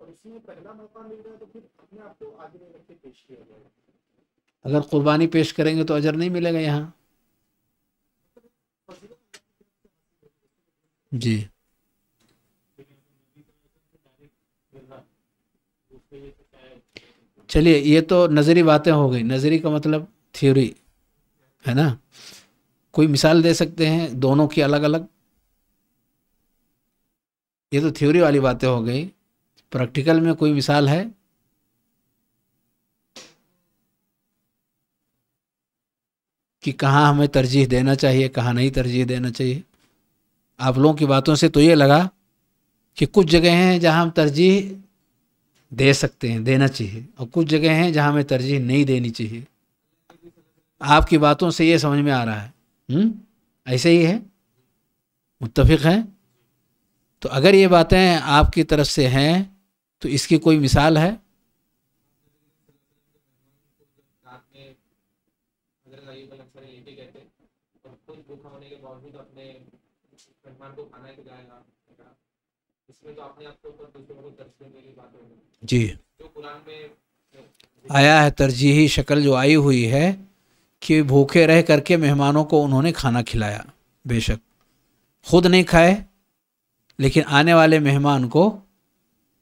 और इसमें पहला मौका मिल रहा तो फिर अपने आप को आगे नहीं रखे पेश किया जाएगा अगर कुर्बानी पेश करेंगे तो अजर नहीं मिलेगा यहाँ जी चलिए ये तो नज़री बातें हो गई नज़री का मतलब थ्योरी है ना कोई मिसाल दे सकते हैं दोनों की अलग अलग ये तो थ्योरी वाली बातें हो गई प्रैक्टिकल में कोई मिसाल है कि कहाँ हमें तरजीह देना चाहिए कहाँ नहीं तरजीह देना चाहिए आप लोगों की बातों से तो ये लगा कि कुछ जगह हैं जहाँ हम तरजीह दे सकते हैं देना चाहिए और कुछ जगह हैं जहाँ हमें तरजीह नहीं देनी चाहिए आपकी बातों से ये समझ में आ रहा है हुँ? हम्म? ऐसे ही है मुतफिक हैं तो अगर ये बातें आपकी तरफ से हैं तो इसकी कोई मिसाल है जी आया है तरजीही शक्ल जो आई हुई है कि भूखे रह करके मेहमानों को उन्होंने खाना खिलाया बेशक खुद नहीं खाए लेकिन आने वाले मेहमान को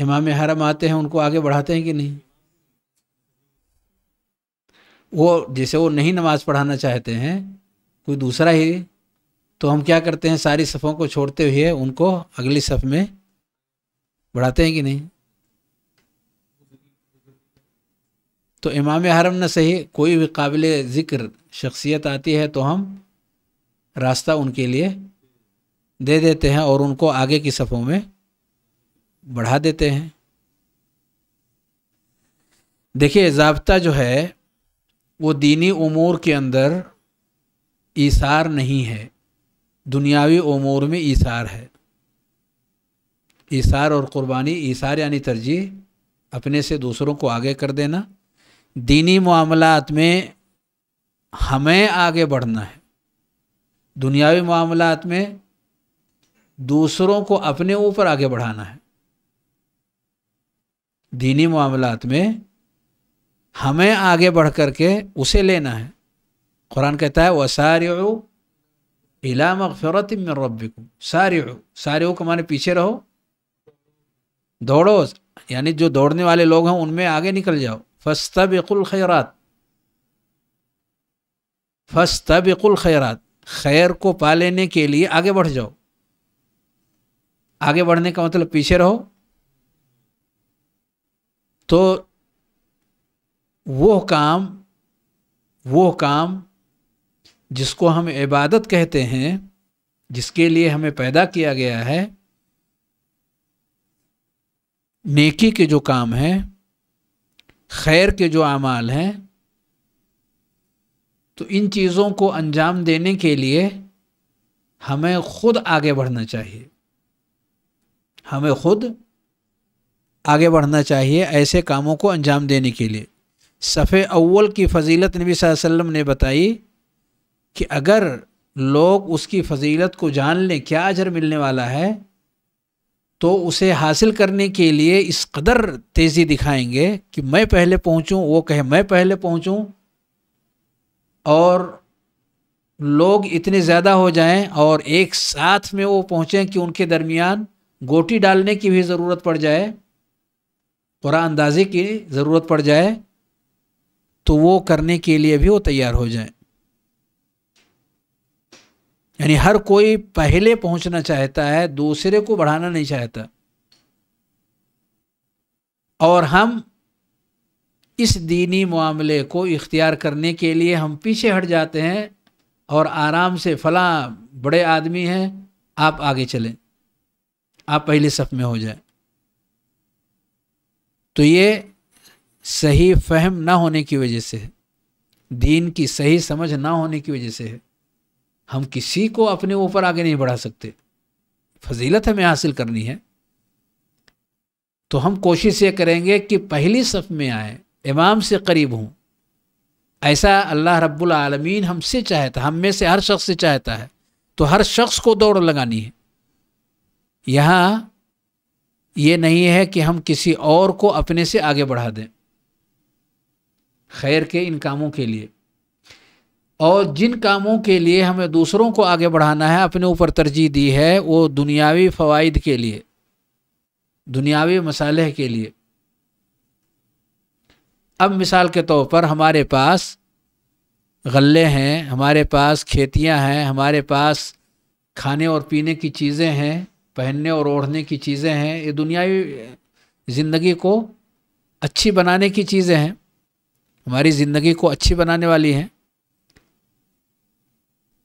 इमाम हरम आते हैं उनको आगे बढ़ाते हैं कि नहीं वो जैसे वो नहीं नमाज़ पढ़ाना चाहते हैं कोई दूसरा ही तो हम क्या करते हैं सारी सफ़ों को छोड़ते हुए उनको अगली सफ़ में बढ़ाते हैं कि नहीं तो इमाम हरम न सही कोई भी काबिल ज़िक्र शख्सियत आती है तो हम रास्ता उनके लिए दे देते हैं और उनको आगे की सफ़ों में बढ़ा देते हैं देखिए जबता जो है वो दीनी उमूर के अंदर ईसार नहीं है दुनियावी उमूर में ईसार है ईसार और क़ुरबानी ईसार यानी तरजीह अपने से दूसरों को आगे कर देना दीनी मामलात में हमें आगे बढ़ना है दुनियावी मामलात में दूसरों को अपने ऊपर आगे बढ़ाना है दीनी मामलात में हमें आगे बढ़ करके उसे लेना है कुरान कहता है सारे इला मकफरत में रबिकुम सारे सारे को हमारे पीछे रहो दौड़ो यानी जो दौड़ने वाले लोग हैं उनमें आगे निकल जाओ बिकुल खैरात बिकुल खैरात खैर को पा लेने के लिए आगे बढ़ जाओ आगे बढ़ने का मतलब पीछे रहो तो वो काम वो काम जिसको हम इबादत कहते हैं जिसके लिए हमें पैदा किया गया है नेकी के जो काम हैं खैर के जो अमाल हैं तो इन चीज़ों को अंजाम देने के लिए हमें खुद आगे बढ़ना चाहिए हमें खुद आगे बढ़ना चाहिए ऐसे कामों को अंजाम देने के लिए सफ़े अव्वल की फजीलत नबी वसल्लम ने बताई कि अगर लोग उसकी फजीलत को जान लें क्या अजर मिलने वाला है तो उसे हासिल करने के लिए इस कदर तेज़ी दिखाएंगे कि मैं पहले पहुंचूं वो कहे मैं पहले पहुंचूं और लोग इतने ज़्यादा हो जाएं और एक साथ में वो पहुँचें कि उनके दरमियान गोटी डालने की भी ज़रूरत पड़ जाए थोड़ा अंदाजे की ज़रूरत पड़ जाए तो वो करने के लिए भी वो तैयार हो जाए यानी हर कोई पहले पहुंचना चाहता है दूसरे को बढ़ाना नहीं चाहता और हम इस दीनी मामले को इख्तियार करने के लिए हम पीछे हट जाते हैं और आराम से फला बड़े आदमी हैं आप आगे चलें आप पहले सफ में हो जाए तो ये सही फहम ना होने की वजह से है दीन की सही समझ ना होने की वजह से है हम किसी को अपने ऊपर आगे नहीं बढ़ा सकते फजीलत हमें हासिल करनी है तो हम कोशिश ये करेंगे कि पहली सफ में आए इमाम से करीब हूँ ऐसा अल्लाह रब्बुल रब्लमीन हमसे चाहता हम में से हर शख्स से चाहता है तो हर शख्स को दौड़ लगानी है यहाँ ये नहीं है कि हम किसी और को अपने से आगे बढ़ा दें खैर के इन कामों के लिए और जिन कामों के लिए हमें दूसरों को आगे बढ़ाना है अपने ऊपर तरजीह दी है वो दुनियावी फ़वाद के लिए दुनियावी मसाले के लिए अब मिसाल के तौर पर हमारे पास गल्ले हैं हमारे पास खेतियां हैं हमारे पास खाने और पीने की चीज़ें हैं पहनने और ओढ़ने की चीज़ें हैं ये दुनियावी ज़िंदगी को अच्छी बनाने की चीज़ें हैं हमारी ज़िंदगी को अच्छी बनाने वाली हैं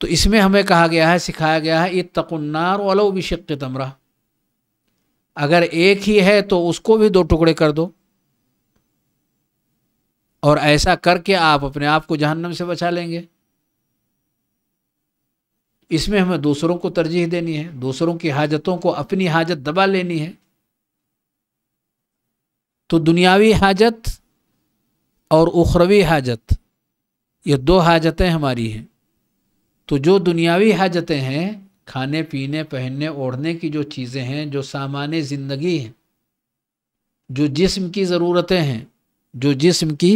तो इसमें हमें कहा गया है सिखाया गया है ईद तकन्नार वलो विशक तमरा अगर एक ही है तो उसको भी दो टुकड़े कर दो और ऐसा करके आप अपने आप को जहन्नम से बचा लेंगे इसमें हमें दूसरों को तरजीह देनी है दूसरों की हाजतों को अपनी हाजत दबा लेनी है तो दुनियावी हाजत और उखरवी हाजत ये दो हाजतें हमारी हैं तो जो दुनियावी हाजतें हैं खाने पीने पहनने ओढ़ने की जो चीज़ें हैं जो सामान्य ज़िंदगी हैं जो जिस्म की ज़रूरतें हैं जो जिस्म की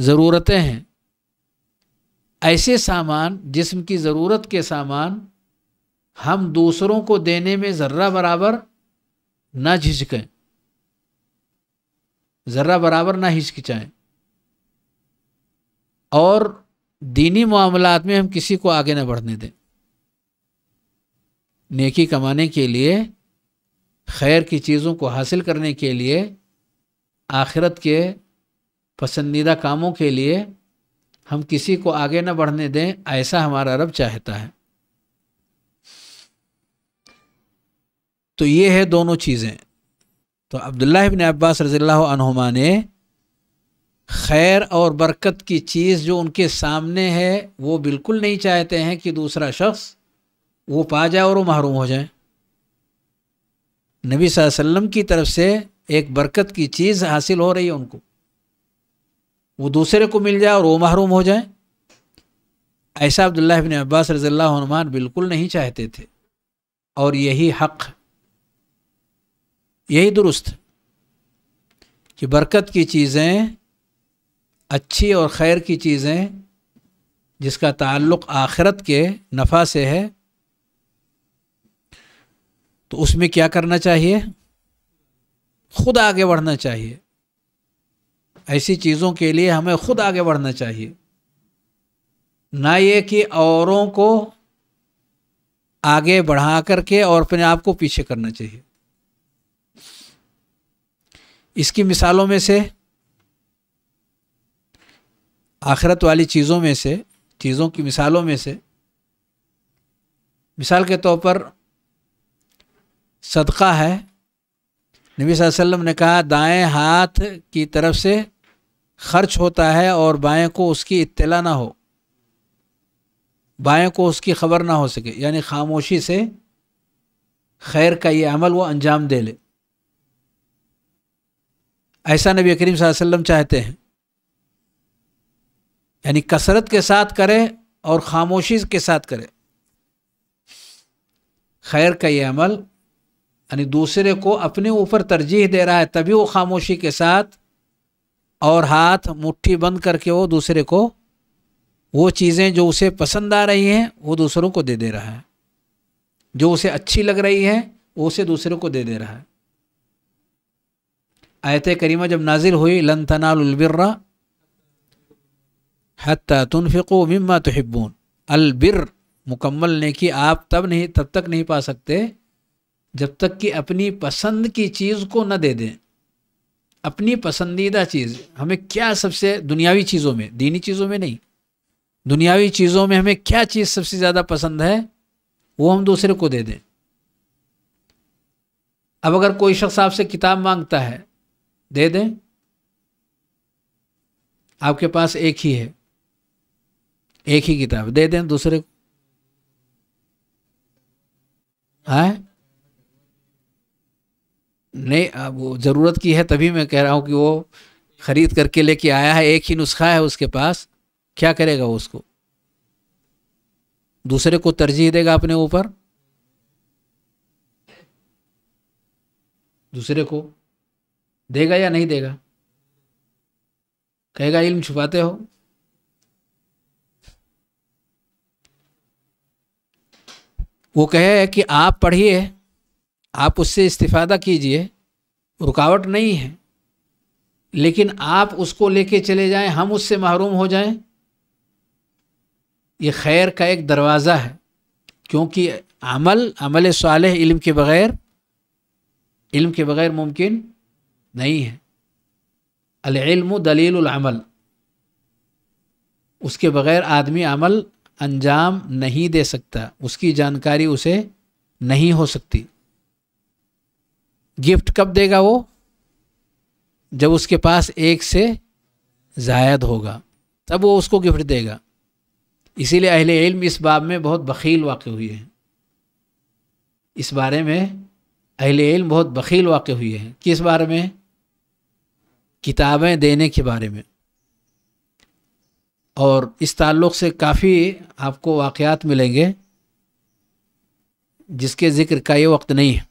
ज़रूरतें हैं ऐसे सामान जिस्म की ज़रूरत के सामान हम दूसरों को देने में ज़र्रा बराबर ना झिझकें ज़र्रा बराबर ना हिचकिचाएँ और दीनी मामलात में हम किसी को आगे ना बढ़ने दें नेकी कमाने के लिए खैर की चीज़ों को हासिल करने के लिए आखिरत के पसंदीदा कामों के लिए हम किसी को आगे न बढ़ने दें ऐसा हमारा रब चाहता है तो ये है दोनों चीज़ें तो अब्दुल्ला इबन अब्बास रज़ील्ला ने खैर और बरकत की चीज़ जो उनके सामने है वो बिल्कुल नहीं चाहते हैं कि दूसरा शख्स वो पा जाए और वो महरूम हो जाए नबी वसल्लम की तरफ से एक बरकत की चीज़ हासिल हो रही है उनको वो दूसरे को मिल जाए और वो महरूम हो जाए ऐसा अब्दुल्ला इबन अब्बास रजील्ला हनुमान बिल्कुल नहीं चाहते थे और यही हक यही दुरुस्त कि बरकत की चीज़ें अच्छी और खैर की चीज़ें जिसका ताल्लुक आखिरत के नफ़ा से है तो उसमें क्या करना चाहिए खुद आगे बढ़ना चाहिए ऐसी चीज़ों के लिए हमें खुद आगे बढ़ना चाहिए ना ये कि औरों को आगे बढ़ा करके और अपने आप को पीछे करना चाहिए इसकी मिसालों में से आखिरत वाली चीज़ों में से चीज़ों की मिसालों में से मिसाल के तौर पर सदका है नबी वसल्लम ने कहा दाएं हाथ की तरफ से खर्च होता है और बाएँ को उसकी इत्तला ना हो बाएँ को उसकी खबर ना हो सके यानी खामोशी से खैर का ये अमल वो अंजाम दे ले ऐसा नबी करीम वसल्लम चाहते हैं यानी कसरत के साथ करे और खामोशी के साथ करे खैर का ये अमल यानी दूसरे को अपने ऊपर तरजीह दे रहा है तभी वो खामोशी के साथ और हाथ मुट्ठी बंद करके वो दूसरे को वो चीज़ें जो उसे पसंद आ रही हैं वो दूसरों को दे दे रहा है जो उसे अच्छी लग रही है वो उसे दूसरों को दे दे रहा है आयत करीमा जब नाजिल हुई लन तनालबिर्रा हती तुनफ़ो मम्मा तहिब्बून अलबिर मुकम्मल ने कि आप तब नहीं तब तक नहीं पा सकते जब तक कि अपनी पसंद की चीज़ को न दे दें अपनी पसंदीदा चीज़ हमें क्या सबसे दुनियावी चीज़ों में दीनी चीज़ों में नहीं दुनियावी चीज़ों में हमें क्या चीज़ सबसे ज़्यादा पसंद है वो हम दूसरे को दे दें अब अगर कोई शख्स आपसे किताब मांगता है दे दें आपके पास एक ही है एक ही किताब दे दें दूसरे को है नहीं वो ज़रूरत की है तभी मैं कह रहा हूँ कि वो ख़रीद करके लेके आया है एक ही नुस्खा है उसके पास क्या करेगा वो उसको दूसरे को तरजीह देगा अपने ऊपर दूसरे को देगा या नहीं देगा कहेगा इल्म छुपाते हो वो कहे कि आप पढ़िए आप उससे इस्तीफादा कीजिए रुकावट नहीं है लेकिन आप उसको लेके चले जाएं हम उससे महरूम हो जाएं ये खैर का एक दरवाज़ा है क्योंकि अमल अमल साल इल्म के बग़ैर इल्म के बग़ैर मुमकिन नहीं है अलम दलीलमल उसके बग़ैर आदमी अमल अंजाम नहीं दे सकता उसकी जानकारी उसे नहीं हो सकती गिफ्ट कब देगा वो जब उसके पास एक से जायद होगा तब वो उसको गिफ्ट देगा इसीलिए अहले इल्म इस बाब में बहुत बखील वाक़ हुए हैं इस बारे में अहले इल्म बहुत बखील वाक़ हुए हैं किस बारे में किताबें देने के बारे में और इस ताल्लुक़ से काफ़ी आपको वाक़ात मिलेंगे जिसके ज़िक्र का ये वक्त नहीं है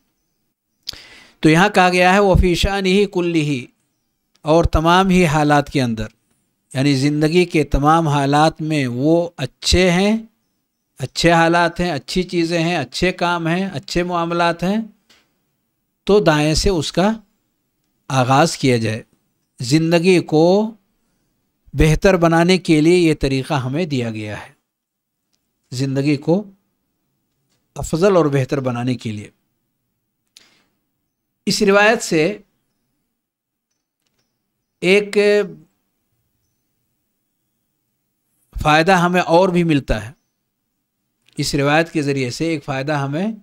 तो यहाँ कहा गया है वफ़ीशान ही कुल्ली ही और तमाम ही हालात के अंदर यानी ज़िंदगी के तमाम हालात में वो अच्छे हैं अच्छे हालात हैं अच्छी चीज़ें हैं अच्छे काम हैं अच्छे मामलात हैं तो दाएँ से उसका आगाज़ किया जाए ज़िंदगी को बेहतर बनाने के लिए ये तरीक़ा हमें दिया गया है ज़िंदगी को अफजल और बेहतर बनाने के लिए इस रिवायत से एक फ़ायदा हमें और भी मिलता है इस रिवायत के ज़रिए से एक फ़ायदा हमें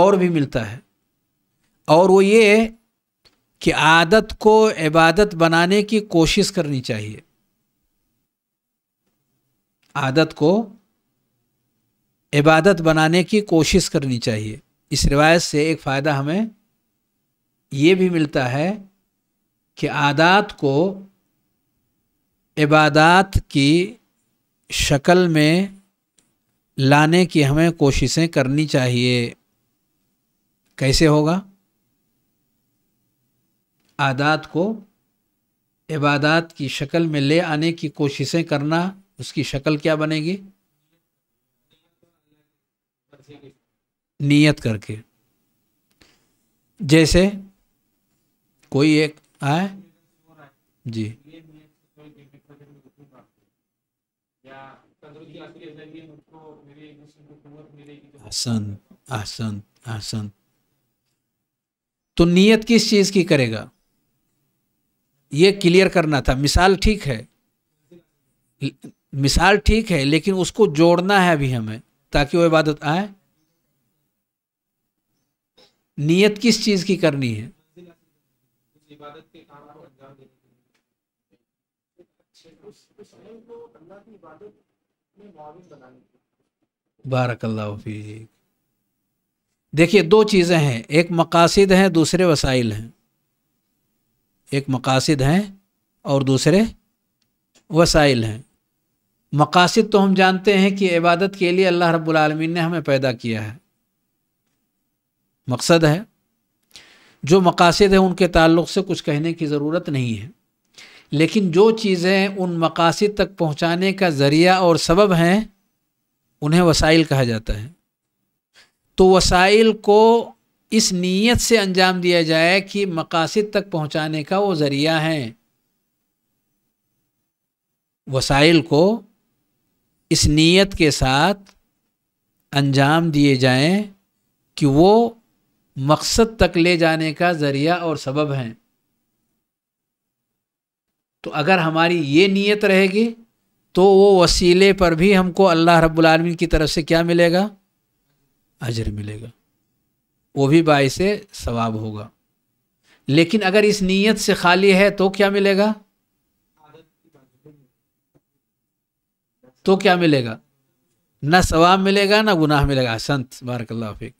और भी मिलता है और वो ये कि आदत को इबादत बनाने की कोशिश करनी चाहिए आदत को इबादत बनाने की कोशिश करनी चाहिए इस रिवायत से एक फ़ायदा हमें ये भी मिलता है कि आदात को इबादात की शक्ल में लाने की हमें कोशिशें करनी चाहिए कैसे होगा आदात को इबादात की शक्ल में ले आने की कोशिशें करना उसकी शक्ल क्या बनेगी नीयत करके जैसे कोई एक है जी आसन आसन आसन तो नियत किस चीज़ की करेगा यह क्लियर करना था मिसाल ठीक है मिसाल ठीक है लेकिन उसको जोड़ना है अभी हमें ताकि वो इबादत आए नियत किस चीज़ की करनी है बारकल्ला देखिए दो चीज़ें हैं एक मकासद हैं दूसरे वसाइल हैं एक मकासद हैं और दूसरे वसाइल हैं मकासद तो हम जानते हैं कि इबादत के लिए अल्लाह रब्बुल रबालमीन ने हमें पैदा किया है मकसद है जो मकासद हैं उनके ताल्लुक से कुछ कहने की ज़रूरत नहीं है लेकिन जो चीज़ें उन मकासद तक पहुँचाने का ज़रिया और सबब हैं उन्हें वसाइल कहा जाता है तो वसाइल को इस नीयत से अंजाम दिया जाए कि मकासद तक पहुँचाने का वो ज़रिया हैं वसाइल को इस नीयत के साथ अंजाम दिए जाएं कि वो मकसद तक ले जाने का ज़रिया और सबब हैं तो अगर हमारी ये नीयत रहेगी तो वो वसीले पर भी हमको अल्लाह रब्बुलआलमीन की तरफ से क्या मिलेगा अजर मिलेगा वो भी से सवाब होगा लेकिन अगर इस नीयत से खाली है तो क्या मिलेगा तो क्या मिलेगा ना सवाब मिलेगा ना गुनाह मिलेगा संत बारकल्ला फिक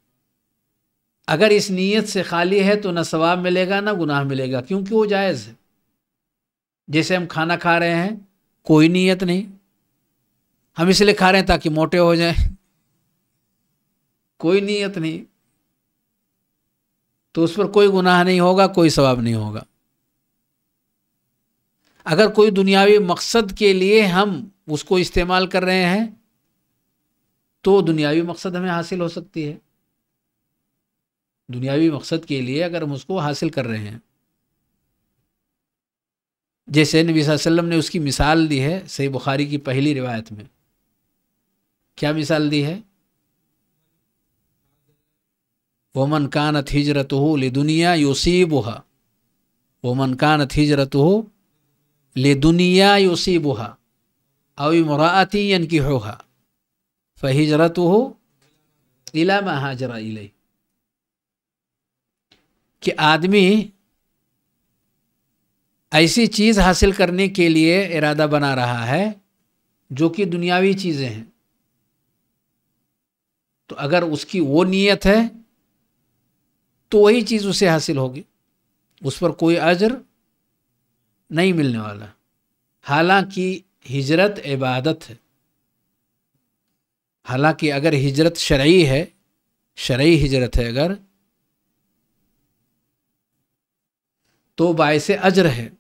अगर इस नीयत से खाली है तो ना सवाब मिलेगा ना गुनाह मिलेगा क्योंकि वो जायज़ है जैसे हम खाना खा रहे हैं कोई नीयत नहीं हम इसलिए खा रहे हैं ताकि मोटे हो जाएं कोई नीयत नहीं तो उस पर कोई गुनाह नहीं होगा कोई सवाब नहीं होगा अगर कोई दुनियावी मकसद के लिए हम उसको इस्तेमाल कर रहे हैं तो दुनियावी मकसद हमें हासिल हो सकती है दुनियावी मकसद के लिए अगर हम उसको हासिल कर रहे हैं जैसे नबी वसल्लम ने उसकी मिसाल दी है सही बुखारी की पहली रिवायत में क्या मिसाल दी है वमन कान हिजरत हो ले दुनिया योसीबुहा वमन कान हिजरत हो ले दुनिया योसीबुहा अवी मुराती यन की होहा फहिजरत हो इला महाजरा इले कि आदमी ऐसी चीज़ हासिल करने के लिए इरादा बना रहा है जो कि दुनियावी चीज़ें हैं तो अगर उसकी वो नीयत है तो वही चीज़ उसे हासिल होगी उस पर कोई अजर नहीं मिलने वाला हालांकि हिजरत इबादत है हालांकि अगर हिजरत शरई है शरई हिजरत है अगर तो बायस अजर है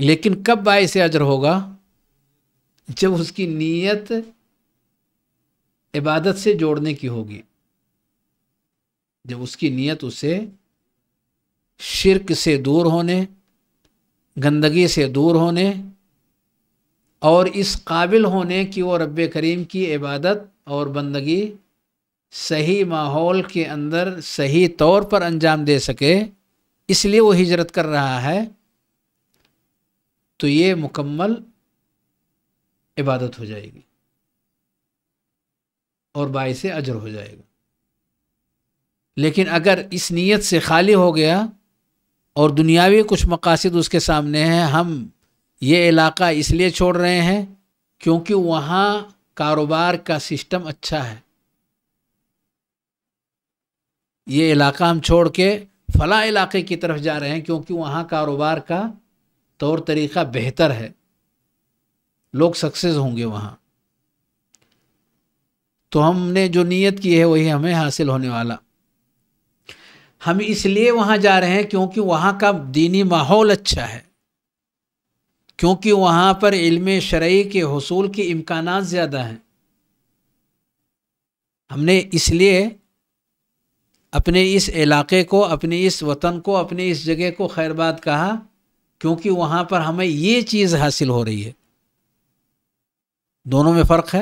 लेकिन कब से अजर होगा जब उसकी नीयत इबादत से जोड़ने की होगी जब उसकी नीयत उसे शिरक से दूर होने गंदगी से दूर होने और इस काबिल होने कि वो रब करीम की इबादत और बंदगी सही माहौल के अंदर सही तौर पर अंजाम दे सके इसलिए वो हिजरत कर रहा है तो ये मुकम्मल इबादत हो जाएगी और बायस अजर हो जाएगा लेकिन अगर इस नीयत से खाली हो गया और दुनियावी कुछ मकासद उसके सामने हैं हम ये इलाका इसलिए छोड़ रहे हैं क्योंकि वहाँ कारोबार का सिस्टम अच्छा है ये इलाका हम छोड़ के फ़ला इलाके की तरफ जा रहे हैं क्योंकि वहाँ कारोबार का तौर तरीक़ा बेहतर है लोग सक्सेस होंगे वहाँ तो हमने जो नीयत की है वही हमें हासिल होने वाला हम इसलिए वहाँ जा रहे हैं क्योंकि वहाँ का दीनी माहौल अच्छा है क्योंकि वहाँ पर इल्म शरय के हसूल के इम्कान ज़्यादा हैं हमने इसलिए अपने इस इलाके को अपने इस वतन को अपने इस जगह को खैरबाद कहा क्योंकि वहां पर हमें ये चीज़ हासिल हो रही है दोनों में फ़र्क है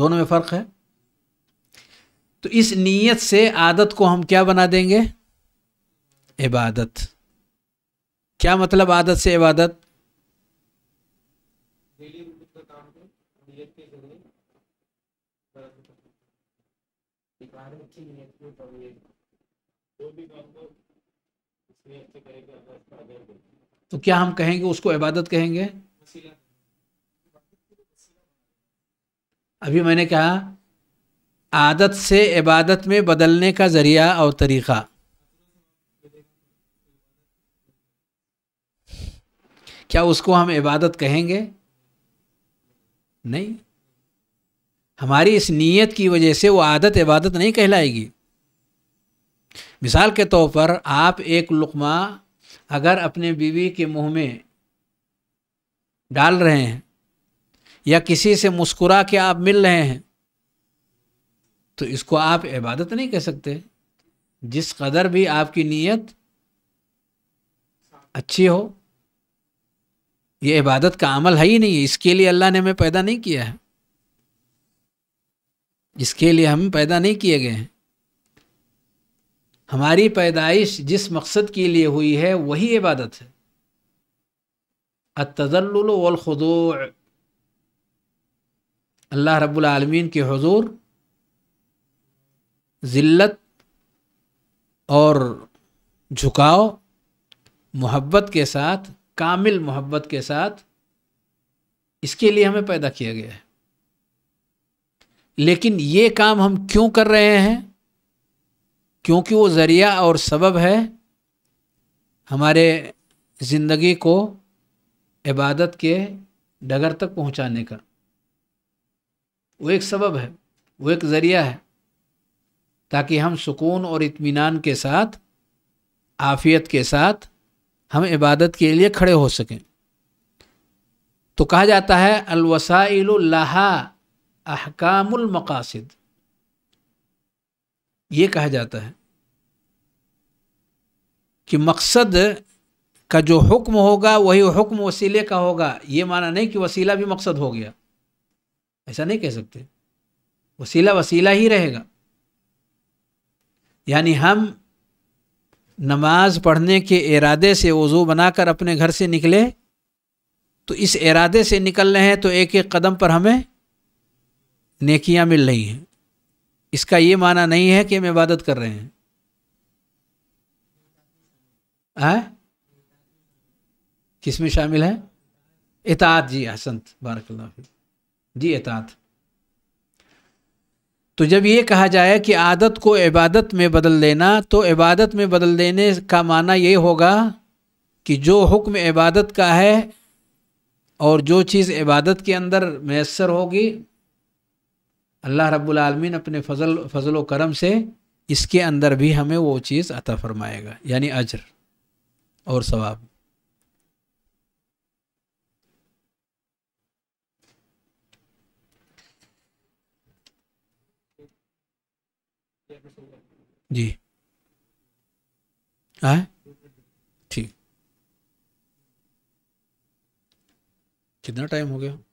दोनों में फ़र्क है तो इस नीयत से आदत को हम क्या बना देंगे इबादत क्या मतलब आदत से इबादत जो भी काम तो क्या हम कहेंगे उसको इबादत कहेंगे अभी मैंने कहा आदत से इबादत में बदलने का ज़रिया और तरीक़ा क्या उसको हम इबादत कहेंगे नहीं हमारी इस नीयत की वजह से वो आदत इबादत नहीं कहलाएगी मिसाल के तौर पर आप एक लुकमा अगर अपने बीवी के मुंह में डाल रहे हैं या किसी से मुस्कुरा के आप मिल रहे हैं तो इसको आप इबादत नहीं कह सकते जिस कदर भी आपकी नीयत अच्छी हो ये इबादत का अमल है ही नहीं है इसके लिए अल्लाह ने हमें पैदा नहीं किया है इसके लिए हम पैदा नहीं किए गए हैं हमारी पैदाइश जिस मकसद के लिए हुई है वही इबादत है अतजल वलखदू अल्लाह रबालमीन के हजूर ज़िल्लत और झुकाव मोहब्बत के साथ कामिल मोहब्बत के साथ इसके लिए हमें पैदा किया गया है लेकिन ये काम हम क्यों कर रहे हैं क्योंकि वो ज़रिया और सबब है हमारे ज़िंदगी को इबादत के डगर तक पहुंचाने का वो एक सबब है वो एक ज़रिया है ताकि हम सुकून और इत्मीनान के साथ आफ़ियत के साथ हम इबादत के लिए खड़े हो सकें तो कहा जाता है अलवसाइलहा अहकामुल मकासिद ये कहा जाता है कि मकसद का जो हुक्म होगा वही हुक्म वसीले का होगा ये माना नहीं कि वसीला भी मकसद हो गया ऐसा नहीं कह सकते वसीला वसीला ही रहेगा यानी हम नमाज पढ़ने के इरादे से वज़ू बनाकर अपने घर से निकले तो इस इरादे से निकल रहे हैं तो एक एक कदम पर हमें नेकियां मिल रही हैं इसका ये माना नहीं है कि हम इबादत कर रहे हैं हैं किस में शामिल है एतात जी हसंत बारकल्ला जी एतात तो जब ये कहा जाए कि आदत को इबादत में बदल देना तो इबादत में बदल देने का माना ये होगा कि जो हुक्म इबादत का है और जो चीज़ इबादत के अंदर मैसर होगी अल्लाह रब्बुल रबालमीन अपने फजल फजल करम से इसके अंदर भी हमें वो चीज़ अता फरमाएगा यानी अजर और सवाब जी आए ठीक कितना टाइम हो गया